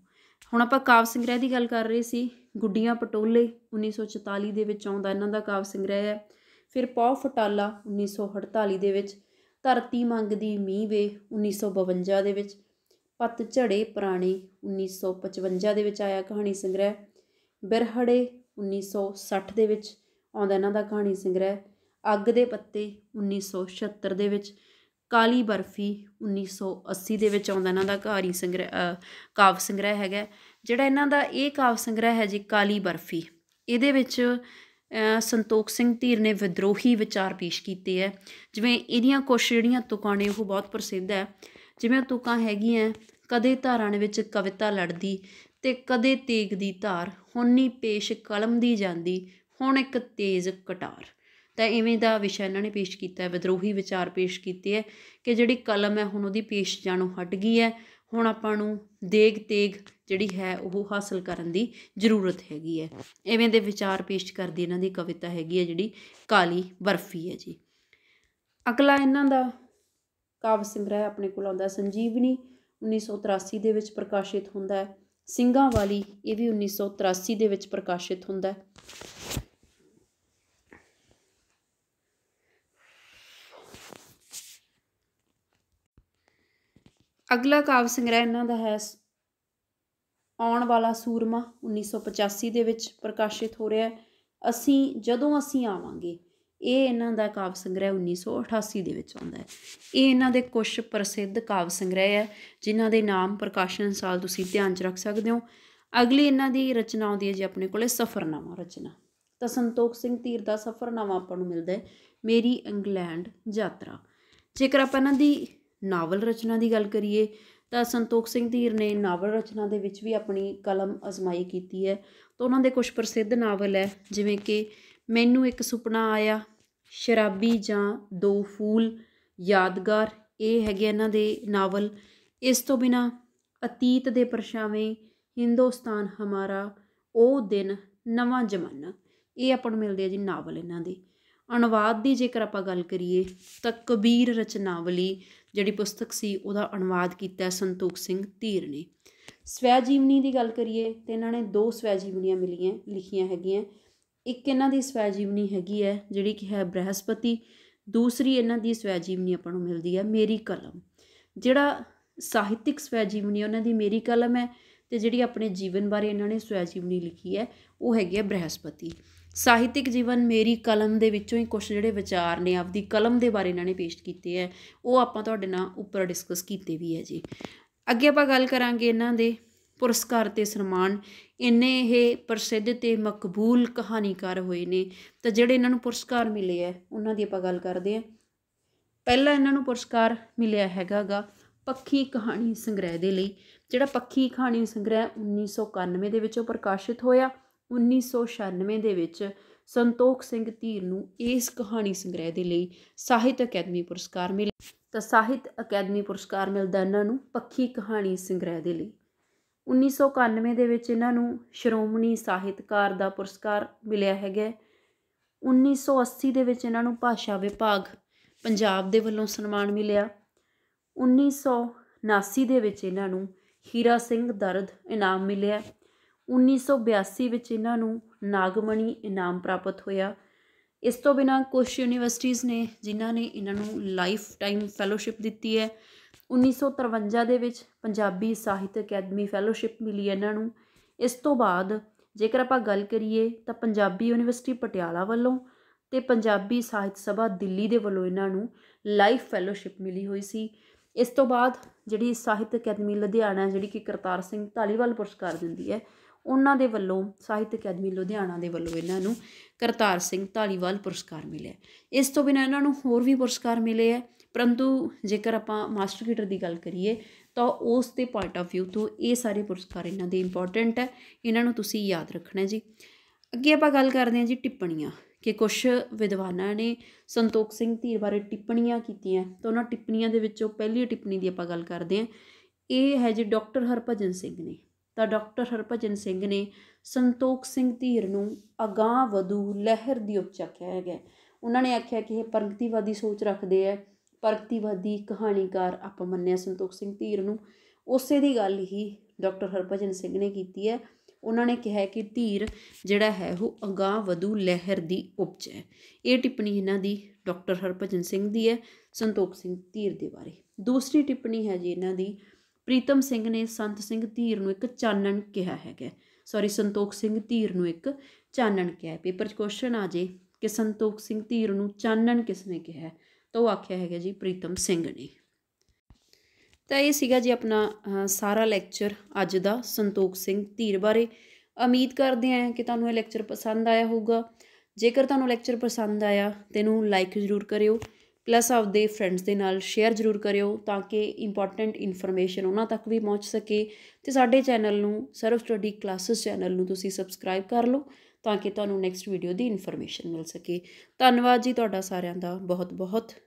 ਹੁਣ ਆਪਾਂ ਕਾਵ ਸੰਗ੍ਰਹਿ ਦੀ ਗੱਲ ਕਰ ਰਹੇ ਸੀ ਗੁੱਡੀਆਂ ਪਟੋਲੇ 1944 ਦੇ ਵਿੱਚ ਆਉਂਦਾ ਇਹਨਾਂ ਦਾ ਕਾਵ ਸੰਗ੍ਰਹਿ ਹੈ ਫਿਰ ਪੌ ਫਟਾਲਾ 1948 ਦੇ ਵਿੱਚ ਧਰਤੀ ਮੰਗਦੀ ਮੀਂਹ ਵੇ 1952 ਦੇ ਵਿੱਚ ਪੱਤ ਝੜੇ ਪੁਰਾਣੇ 1955 ਦੇ ਵਿੱਚ ਆਇਆ ਕਹਾਣੀ ਸੰਗ੍ਰਹਿ ਬਿਰਹੜੇ 1960 ਦੇ ਵਿੱਚ ਆਉਂਦਾ ਇਹਨਾਂ ਦਾ ਕਹਾਣੀ ਸੰਗ੍ਰਹਿ ਅੱਗ ਦੇ ਪੱਤੇ 1976 ਦੇ ਵਿੱਚ ਕਾਲੀ ਬਰਫੀ 1980 ਦੇ ਵਿੱਚ ਆਉਂਦਾ ਇਹਨਾਂ ਦਾ ਘਾਰੀ ਸੰਗ੍ਰਹਿ ਕਾਵ ਸੰਗ੍ਰਹਿ ਹੈਗਾ ਜਿਹੜਾ ਇਹਨਾਂ ਦਾ ਇਹ ਕਾਵ ਸੰਗ੍ਰਹਿ ਹੈ ਜੀ ਕਾਲੀ ਬਰਫੀ ਇਹਦੇ ਵਿੱਚ ਸੰਤੋਖ ਸਿੰਘ ਧੀਰ ਨੇ ਵਿਦਰੋਹੀ ਵਿਚਾਰ ਪੇਸ਼ ਕੀਤੇ ਹੈ ਜਿਵੇਂ ਇਹਦੀਆਂ ਕੁਝ ਜਿਹੜੀਆਂ ਤੁਕਾਂ ਨੇ ਉਹ ਬਹੁਤ ਪ੍ਰਸਿੱਧ ਹੈ ਜਿਵੇਂ ਤੁਕਾਂ ਹੈਗੀਆਂ ਕਦੇ ਧਾਰਾਂ ਵਿੱਚ ਕਵਿਤਾ ਲੜਦੀ ਤੇ ਕਦੇ ਤੇਗ ਦੀ ਧਾਰ ਨਹੀਂ ਪੇਸ਼ ਕਲਮ ਦੀ ਜਾਂਦੀ ਹੁਣ ਇੱਕ ਤੇਜ਼ ਕਟਾਰ ਤਾਂ ਇਵੇਂ ਦਾ ਵਿਸ਼ਾ ਇਹਨਾਂ ਨੇ ਪੇਸ਼ ਕੀਤਾ ਹੈ ਵਿਦਰੋਹੀ ਵਿਚਾਰ ਪੇਸ਼ ਕੀਤੇ ਹੈ ਕਿ ਜਿਹੜੀ ਕਲਮ ਹੈ ਹੁਣ ਉਹਦੀ ਪੇਸ਼ ਜਾਣੋਂ ਹਟ ਗਈ ਹੈ ਹੁਣ ਆਪਾਂ ਨੂੰ ਦੇਗ ਤੇਗ ਜਿਹੜੀ ਹੈ ਉਹ ਹਾਸਲ ਕਰਨ ਦੀ ਜ਼ਰੂਰਤ ਹੈਗੀ ਹੈ ਇਵੇਂ ਦੇ ਵਿਚਾਰ ਪੇਸ਼ ਕਰਦੀ ਇਹਨਾਂ ਦੀ ਕਵਿਤਾ ਹੈਗੀ ਹੈ ਜਿਹੜੀ ਕਾਲੀ ਬਰਫੀ ਹੈ ਜੀ ਅਗਲਾ ਇਹਨਾਂ ਦਾ ਕਾਵ ਸੰਗ੍ਰਹਿ ਆਪਣੇ ਕੋਲ ਆਉਂਦਾ ਸੰਜੀਵਨੀ 1983 ਦੇ ਵਿੱਚ ਪ੍ਰਕਾਸ਼ਿਤ ਹੁੰਦਾ ਹੈ ਸਿੰਘਾਂ ਵਾਲੀ ਇਹ ਵੀ 1983 ਦੇ ਵਿੱਚ ਪ੍ਰਕਾਸ਼ਿਤ ਹੁੰਦਾ ਹੈ ਅਗਲਾ ਕਾਵ ਸੰਗ੍ਰਹਿ ਇਹਨਾਂ ਦਾ ਹੈ ਆਉਣ ਵਾਲਾ ਸੂਰਮਾ 1985 ਦੇ ਵਿੱਚ ਪ੍ਰਕਾਸ਼ਿਤ ਹੋ ਰਿਹਾ ਹੈ ਅਸੀਂ ਜਦੋਂ ਅਸੀਂ ਆਵਾਂਗੇ ਇਹ ਇਹਨਾਂ ਦਾ ਕਾਵ ਸੰਗ੍ਰਹਿ 1988 ਦੇ ਵਿੱਚ ਆਉਂਦਾ ਹੈ ਇਹ ਇਹਨਾਂ ਦੇ ਕੁਝ ਪ੍ਰਸਿੱਧ ਕਾਵ ਸੰਗ੍ਰਹਿ ਹੈ ਜਿਨ੍ਹਾਂ ਦੇ ਨਾਮ ਪ੍ਰਕਾਸ਼ਨ ਸਾਲ ਤੁਸੀਂ ਧਿਆਨ 'ਚ ਰੱਖ ਸਕਦੇ ਹੋ ਅਗਲੀ ਇਹਨਾਂ ਦੀ ਰਚਨਾ ਆਉਂਦੀ ਹੈ ਜੀ ਆਪਣੇ ਕੋਲੇ ਸਫਰਨਾਮਾ ਰਚਨਾ ਤਾਂ ਸੰਤੋਖ ਸਿੰਘ ਧੀਰ ਦਾ ਸਫਰਨਾਮਾ ਆਪਾਂ ਨੂੰ ਮਿਲਦਾ ਹੈ ਮੇਰੀ ਇੰਗਲੈਂਡ ਯਾਤਰਾ ਜੇਕਰ ਆਪਾਂ ਇਹਨਾਂ ਦੀ ਨਾਵਲ ਰਚਨਾ ਦੀ ਗੱਲ ਕਰੀਏ ਤਾਂ ਸੰਤੋਖ ਸਿੰਘ ਧੀਰ ਨੇ ਨਾਵਲ ਰਚਨਾ ਦੇ ਵਿੱਚ ਵੀ ਆਪਣੀ ਕਲਮ ਅਜ਼ਮਾਈ ਕੀਤੀ ਹੈ ਤਾਂ ਉਹਨਾਂ ਦੇ ਕੁਝ ਪ੍ਰਸਿੱਧ ਨਾਵਲ ਹੈ ਜਿਵੇਂ ਕਿ ਮੈਨੂੰ ਇੱਕ ਸੁਪਨਾ ਆਇਆ ਸ਼ਰਾਬੀ ਜਾਂ ਦੋ ਫੂਲ ਯਾਦਗਾਰ ਇਹ ਹੈਗੇ ਇਹਨਾਂ ਦੇ ਨਾਵਲ ਇਸ ਤੋਂ ਬਿਨਾ ਅਤੀਤ ਦੇ ਪਰਛਾਵੇਂ ਹਿੰਦੁਸਤਾਨ ਹਮਾਰਾ ਉਹ ਦਿਨ ਨਵਾਂ ਜ਼ਮਾਨਾ ਇਹ ਆਪਾਂ ਨੂੰ ਮਿਲਦੇ ਆ ਜੀ ਨਾਵਲ ਇਹਨਾਂ ਦੇ ਅਨੁਵਾਦ ਦੀ ਜੇਕਰ ਆਪਾਂ ਗੱਲ ਕਰੀਏ ਤਾਂ ਕਬੀਰ ਰਚਨਾਵਲੀ ਜਿਹੜੀ ਪੁਸਤਕ ਸੀ ਉਹਦਾ ਅਨੁਵਾਦ ਕੀਤਾ ਸੰਤੋਖ ਸਿੰਘ ਧੀਰ ਨੇ ਸਵੈ ਜੀਵਨੀ ਦੀ ਗੱਲ ਕਰੀਏ ਤੇ ਇਹਨਾਂ ਨੇ ਦੋ ਸਵੈ ਜੀਵਨੀਆਂ ਮਿਲੀਆਂ ਲਿਖੀਆਂ ਹੈਗੀਆਂ ਇੱਕ ਇਹਨਾਂ ਦੀ ਸਵੈ ਜੀਵਨੀ ਹੈਗੀ ਹੈ ਜਿਹੜੀ ਕਿ ਹੈ ਬ੍ਰਹਸਪਤੀ ਦੂਸਰੀ ਇਹਨਾਂ ਦੀ ਸਵੈ ਜੀਵਨੀ ਆਪਾਂ ਨੂੰ ਮਿਲਦੀ ਹੈ ਮੇਰੀ ਕਲਮ ਜਿਹੜਾ ਸਾਹਿਤਿਕ ਸਵੈ ਜੀਵਨੀ ਉਹਨਾਂ ਦੀ ਮੇਰੀ ਕਲਮ ਹੈ ਤੇ ਜਿਹੜੀ ਆਪਣੇ ਜੀਵਨ ਬਾਰੇ ਇਹਨਾਂ ਨੇ ਸਵੈ ਜੀਵਨੀ ਲਿਖੀ ਹੈ ਉਹ ਹੈਗੀ ਹੈ ਬ੍ਰਹਸਪਤੀ ਸਾਹਿਤਿਕ ਜੀਵਨ ਮੇਰੀ ਕਲਮ ਦੇ ਵਿੱਚੋਂ ਹੀ ਕੁਝ ਜਿਹੜੇ ਵਿਚਾਰ ਨੇ ਆਪਦੀ ਕਲਮ ਦੇ ਬਾਰੇ ਇਹਨਾਂ ਨੇ ਪੇਸ਼ ਕੀਤੇ ਐ ਉਹ ਆਪਾਂ ਤੁਹਾਡੇ ਨਾਲ ਉੱਪਰ ਡਿਸਕਸ ਕੀਤੇ ਵੀ ਹੈ ਜੀ ਅੱਗੇ ਆਪਾਂ ਗੱਲ ਕਰਾਂਗੇ ਇਹਨਾਂ ਦੇ ਪੁਰਸਕਾਰ ਤੇ ਸਨਮਾਨ ਇੰਨੇ ਇਹ ਪ੍ਰਸਿੱਧ ਤੇ ਮਕਬੂਲ ਕਹਾਣੀਕਾਰ ਹੋਏ ਨੇ ਤਾਂ ਜਿਹੜੇ ਇਹਨਾਂ ਨੂੰ ਪੁਰਸਕਾਰ ਮਿਲੇ ਐ ਉਹਨਾਂ ਦੀ ਆਪਾਂ ਗੱਲ ਕਰਦੇ ਆ ਪਹਿਲਾ ਇਹਨਾਂ ਨੂੰ ਪੁਰਸਕਾਰ ਮਿਲਿਆ ਹੈਗਾਗਾ ਪੱਖੀ ਕਹਾਣੀ ਸੰਗ੍ਰਹਿ ਦੇ ਲਈ ਜਿਹੜਾ ਪੱਖੀ ਕਹਾਣੀ ਸੰਗ੍ਰਹਿ 1991 ਦੇ ਵਿੱਚੋਂ ਪ੍ਰਕਾਸ਼ਿਤ ਹੋਇਆ 1996 ਦੇ ਵਿੱਚ ਸੰਤੋਖ ਸਿੰਘ ਧੀਰ ਨੂੰ ਇਸ ਕਹਾਣੀ ਸੰਗ੍ਰਹਿ ਦੇ ਲਈ ਸਾਹਿਤ ਅਕੈਡਮੀ ਪੁਰਸਕਾਰ ਮਿਲਿਆ ਤਾਂ ਸਾਹਿਤ ਅਕੈਡਮੀ ਪੁਰਸਕਾਰ ਮਿਲਦਾ ਇਹਨਾਂ ਨੂੰ ਪੱਖੀ ਕਹਾਣੀ ਸੰਗ੍ਰਹਿ ਦੇ ਲਈ 1991 ਦੇ ਵਿੱਚ ਇਹਨਾਂ ਨੂੰ ਸ਼੍ਰੋਮਣੀ ਸਾਹਿਤਕਾਰ ਦਾ ਪੁਰਸਕਾਰ ਮਿਲਿਆ ਹੈਗਾ 1980 ਦੇ ਵਿੱਚ ਇਹਨਾਂ ਨੂੰ ਭਾਸ਼ਾ ਵਿਭਾਗ ਪੰਜਾਬ ਦੇ ਵੱਲੋਂ ਸਨਮਾਨ ਮਿਲਿਆ 1979 ਦੇ ਵਿੱਚ ਇਹਨਾਂ ਨੂੰ ਹੀਰਾ ਸਿੰਘ ਦਰਦ ਇਨਾਮ ਮਿਲਿਆ 1982 ਵਿੱਚ ਇਹਨਾਂ ਨੂੰ ਨਾਗਮਣੀ ਇਨਾਮ ਪ੍ਰਾਪਤ ਹੋਇਆ ਇਸ ਤੋਂ ਬਿਨਾਂ ਕੁਝ ਯੂਨੀਵਰਸਿਟੀਆਂ ਨੇ ਜਿਨ੍ਹਾਂ ਨੇ ਇਹਨਾਂ ਨੂੰ ਲਾਈਫ ਟਾਈਮ ਫੈਲੋਸ਼ਿਪ ਦਿੱਤੀ ਹੈ 1953 ਦੇ ਵਿੱਚ ਪੰਜਾਬੀ ਸਾਹਿਤ ਅਕੈਡਮੀ ਫੈਲੋਸ਼ਿਪ ਮਿਲੀ ਇਹਨਾਂ ਨੂੰ ਇਸ ਤੋਂ ਬਾਅਦ ਜੇਕਰ ਆਪਾਂ ਗੱਲ ਕਰੀਏ ਤਾਂ ਪੰਜਾਬੀ ਯੂਨੀਵਰਸਿਟੀ ਪਟਿਆਲਾ ਵੱਲੋਂ ਤੇ ਪੰਜਾਬੀ ਸਾਹਿਤ ਸਭਾ ਦਿੱਲੀ ਦੇ ਵੱਲੋਂ ਇਹਨਾਂ ਨੂੰ ਲਾਈਫ ਫੈਲੋਸ਼ਿਪ ਮਿਲੀ ਹੋਈ ਸੀ ਇਸ ਤੋਂ ਬਾਅਦ ਜਿਹੜੀ ਸਾਹਿਤ ਅਕੈਡਮੀ ਲੁਧਿਆਣਾ ਜਿਹੜੀ ਕਿ ਕਰਤਾਰ ਸਿੰਘ ਢਾਲੀਵਾਲ ਪੁਰਸਕਾਰ ਦਿੰਦੀ ਹੈ ਉਹਨਾਂ ਦੇ ਵੱਲੋਂ ਸਾਹਿਤ ਅਕੈਡਮੀ ਲੁਧਿਆਣਾ ਦੇ ਵੱਲੋਂ ਇਹਨਾਂ ਨੂੰ ਕਰਤਾਰ ਸਿੰਘ ਧਾਲੀਵਾਲ ਪੁਰਸਕਾਰ ਮਿਲਿਆ ਇਸ ਤੋਂ ਬਿਨਾਂ ਇਹਨਾਂ ਨੂੰ ਹੋਰ ਵੀ ਪੁਰਸਕਾਰ ਮਿਲੇ ਹੈ ਪਰੰਤੂ ਜੇਕਰ ਆਪਾਂ ਮਾਸਟਰ ਕੀਟਰ ਦੀ ਗੱਲ ਕਰੀਏ ਤਾਂ ਉਸ ਦੇ ਪੁਆਇੰਟ ਆਫ View ਤੋਂ ਇਹ ਸਾਰੇ ਪੁਰਸਕਾਰ ਇਹਨਾਂ ਦੇ ਇੰਪੋਰਟੈਂਟ ਹੈ ਇਹਨਾਂ ਨੂੰ ਤੁਸੀਂ ਯਾਦ ਰੱਖਣਾ ਜੀ ਅੱਗੇ ਆਪਾਂ ਗੱਲ ਕਰਦੇ ਹਾਂ ਜੀ ਟਿੱਪਣੀਆਂ ਕਿ ਕੁਝ ਵਿਦਵਾਨਾਂ ਨੇ ਸੰਤੋਖ ਸਿੰਘ ਧੀਰ ਬਾਰੇ ਟਿੱਪਣੀਆਂ ਕੀਤੀਆਂ ਤਾਂ ਉਹਨਾਂ ਟਿੱਪਣੀਆਂ ਦੇ ਵਿੱਚੋਂ ਪਹਿਲੀ ਟਿੱਪਣੀ ਦੀ ਆਪਾਂ ਗੱਲ ਕਰਦੇ ਹਾਂ ਇਹ ਹੈ ਜੀ ਡਾਕਟਰ ਹਰਪਜਨ ਸਿੰਘ ਨੇ ਤਾਂ ਡਾਕਟਰ ਹਰਭਜਨ ਸਿੰਘ ਨੇ ਸੰਤੋਖ ਸਿੰਘ ਧੀਰ ਨੂੰ ਅਗਾਹ ਵਧੂ ਲਹਿਰ ਦੀ ਉਪਚਾ ਕਿਹਾ ਗਿਆ ਉਹਨਾਂ ਨੇ ਆਖਿਆ ਕਿ ਇਹ ਪ੍ਰਗਤੀਵਾਦੀ ਸੋਚ ਰੱਖਦੇ ਐ ਪ੍ਰਗਤੀਵਾਦੀ ਕਹਾਣੀਕਾਰ ਆਪ ਮੰਨਿਆ ਸੰਤੋਖ ਸਿੰਘ ਧੀਰ ਨੂੰ ਉਸੇ ਦੀ ਗੱਲ ਹੀ ਡਾਕਟਰ ਹਰਭਜਨ ਸਿੰਘ ਨੇ ਕੀਤੀ ਹੈ ਉਹਨਾਂ ਨੇ ਕਿਹਾ ਕਿ ਧੀਰ ਜਿਹੜਾ ਹੈ ਉਹ ਅਗਾਹ ਵਧੂ ਲਹਿਰ ਦੀ ਉਪਜ ਹੈ ਇਹ ਟਿੱਪਣੀ ਇਹਨਾਂ ਦੀ ਡਾਕਟਰ ਹਰਭਜਨ ਸਿੰਘ ਦੀ ਹੈ ਸੰਤੋਖ ਸਿੰਘ ਧੀਰ ਦੇ ਬਾਰੇ ਦੂਸਰੀ ਟਿੱਪਣੀ ਹੈ ਜੀ ਇਹਨਾਂ ਦੀ ਪ੍ਰੀਤਮ ਸਿੰਘ ਨੇ ਸੰਤ ਸਿੰਘ ਧੀਰ ਨੂੰ ਇੱਕ ਚਾਨਣ ਕਿਹਾ ਹੈਗਾ ਸੌਰੀ ਸੰਤੋਖ ਸਿੰਘ ਧੀਰ ਨੂੰ ਇੱਕ ਚਾਨਣ ਕਿਹਾ ਹੈ ਪੇਪਰ 'ਚ ਕੁਐਸਚਨ ਆ ਜੇ ਕਿ ਸੰਤੋਖ ਸਿੰਘ ਧੀਰ ਨੂੰ ਚਾਨਣ ਕਿਸ ਨੇ ਕਿਹਾ ਤਾਂ ਉਹ ਆਖਿਆ ਹੈਗਾ ਜੀ ਪ੍ਰੀਤਮ ਸਿੰਘ ਨੇ ਤਾਂ ਇਹ ਸੀਗਾ ਜੀ ਆਪਣਾ ਸਾਰਾ ਲੈਕਚਰ ਅੱਜ ਦਾ ਸੰਤੋਖ ਸਿੰਘ ਧੀਰ ਬਾਰੇ ਉਮੀਦ ਕਰਦੇ ਆ ਕਿ ਤੁਹਾਨੂੰ ਇਹ ਲੈਕਚਰ ਪਸੰਦ ਆਇਆ ਹੋਊਗਾ ਜੇਕਰ ਤੁਹਾਨੂੰ ਲੈਕਚਰ ਪਸੰਦ ਆਇਆ ਤੇ ਨੂੰ ਲਾਈਕ ਜ਼ਰੂਰ ਕਰਿਓ ਪਲੱਸ ਆਪਦੇ ਫਰੈਂਡਸ ਦੇ ਨਾਲ ਸ਼ੇਅਰ ਜ਼ਰੂਰ ਕਰਿਓ ਤਾਂ ਕਿ ਇੰਪੋਰਟੈਂਟ ਇਨਫੋਰਮੇਸ਼ਨ ਉਹਨਾਂ ਤੱਕ ਵੀ ਪਹੁੰਚ ਸਕੇ ਤੇ ਸਾਡੇ ਚੈਨਲ ਨੂੰ ਸਰਵ ਸਟੱਡੀ ਕਲਾਸਸ ਚੈਨਲ ਨੂੰ ਤੁਸੀਂ ਸਬਸਕ੍ਰਾਈਬ ਕਰ ਲਓ ਤਾਂ ਕਿ ਤੁਹਾਨੂੰ ਨੈਕਸਟ ਵੀਡੀਓ ਦੀ ਇਨਫੋਰਮੇਸ਼ਨ ਮਿਲ ਸਕੇ ਧੰਨਵਾਦ ਜੀ ਤੁਹਾਡਾ ਸਾਰਿਆਂ ਦਾ ਬਹੁਤ ਬਹੁਤ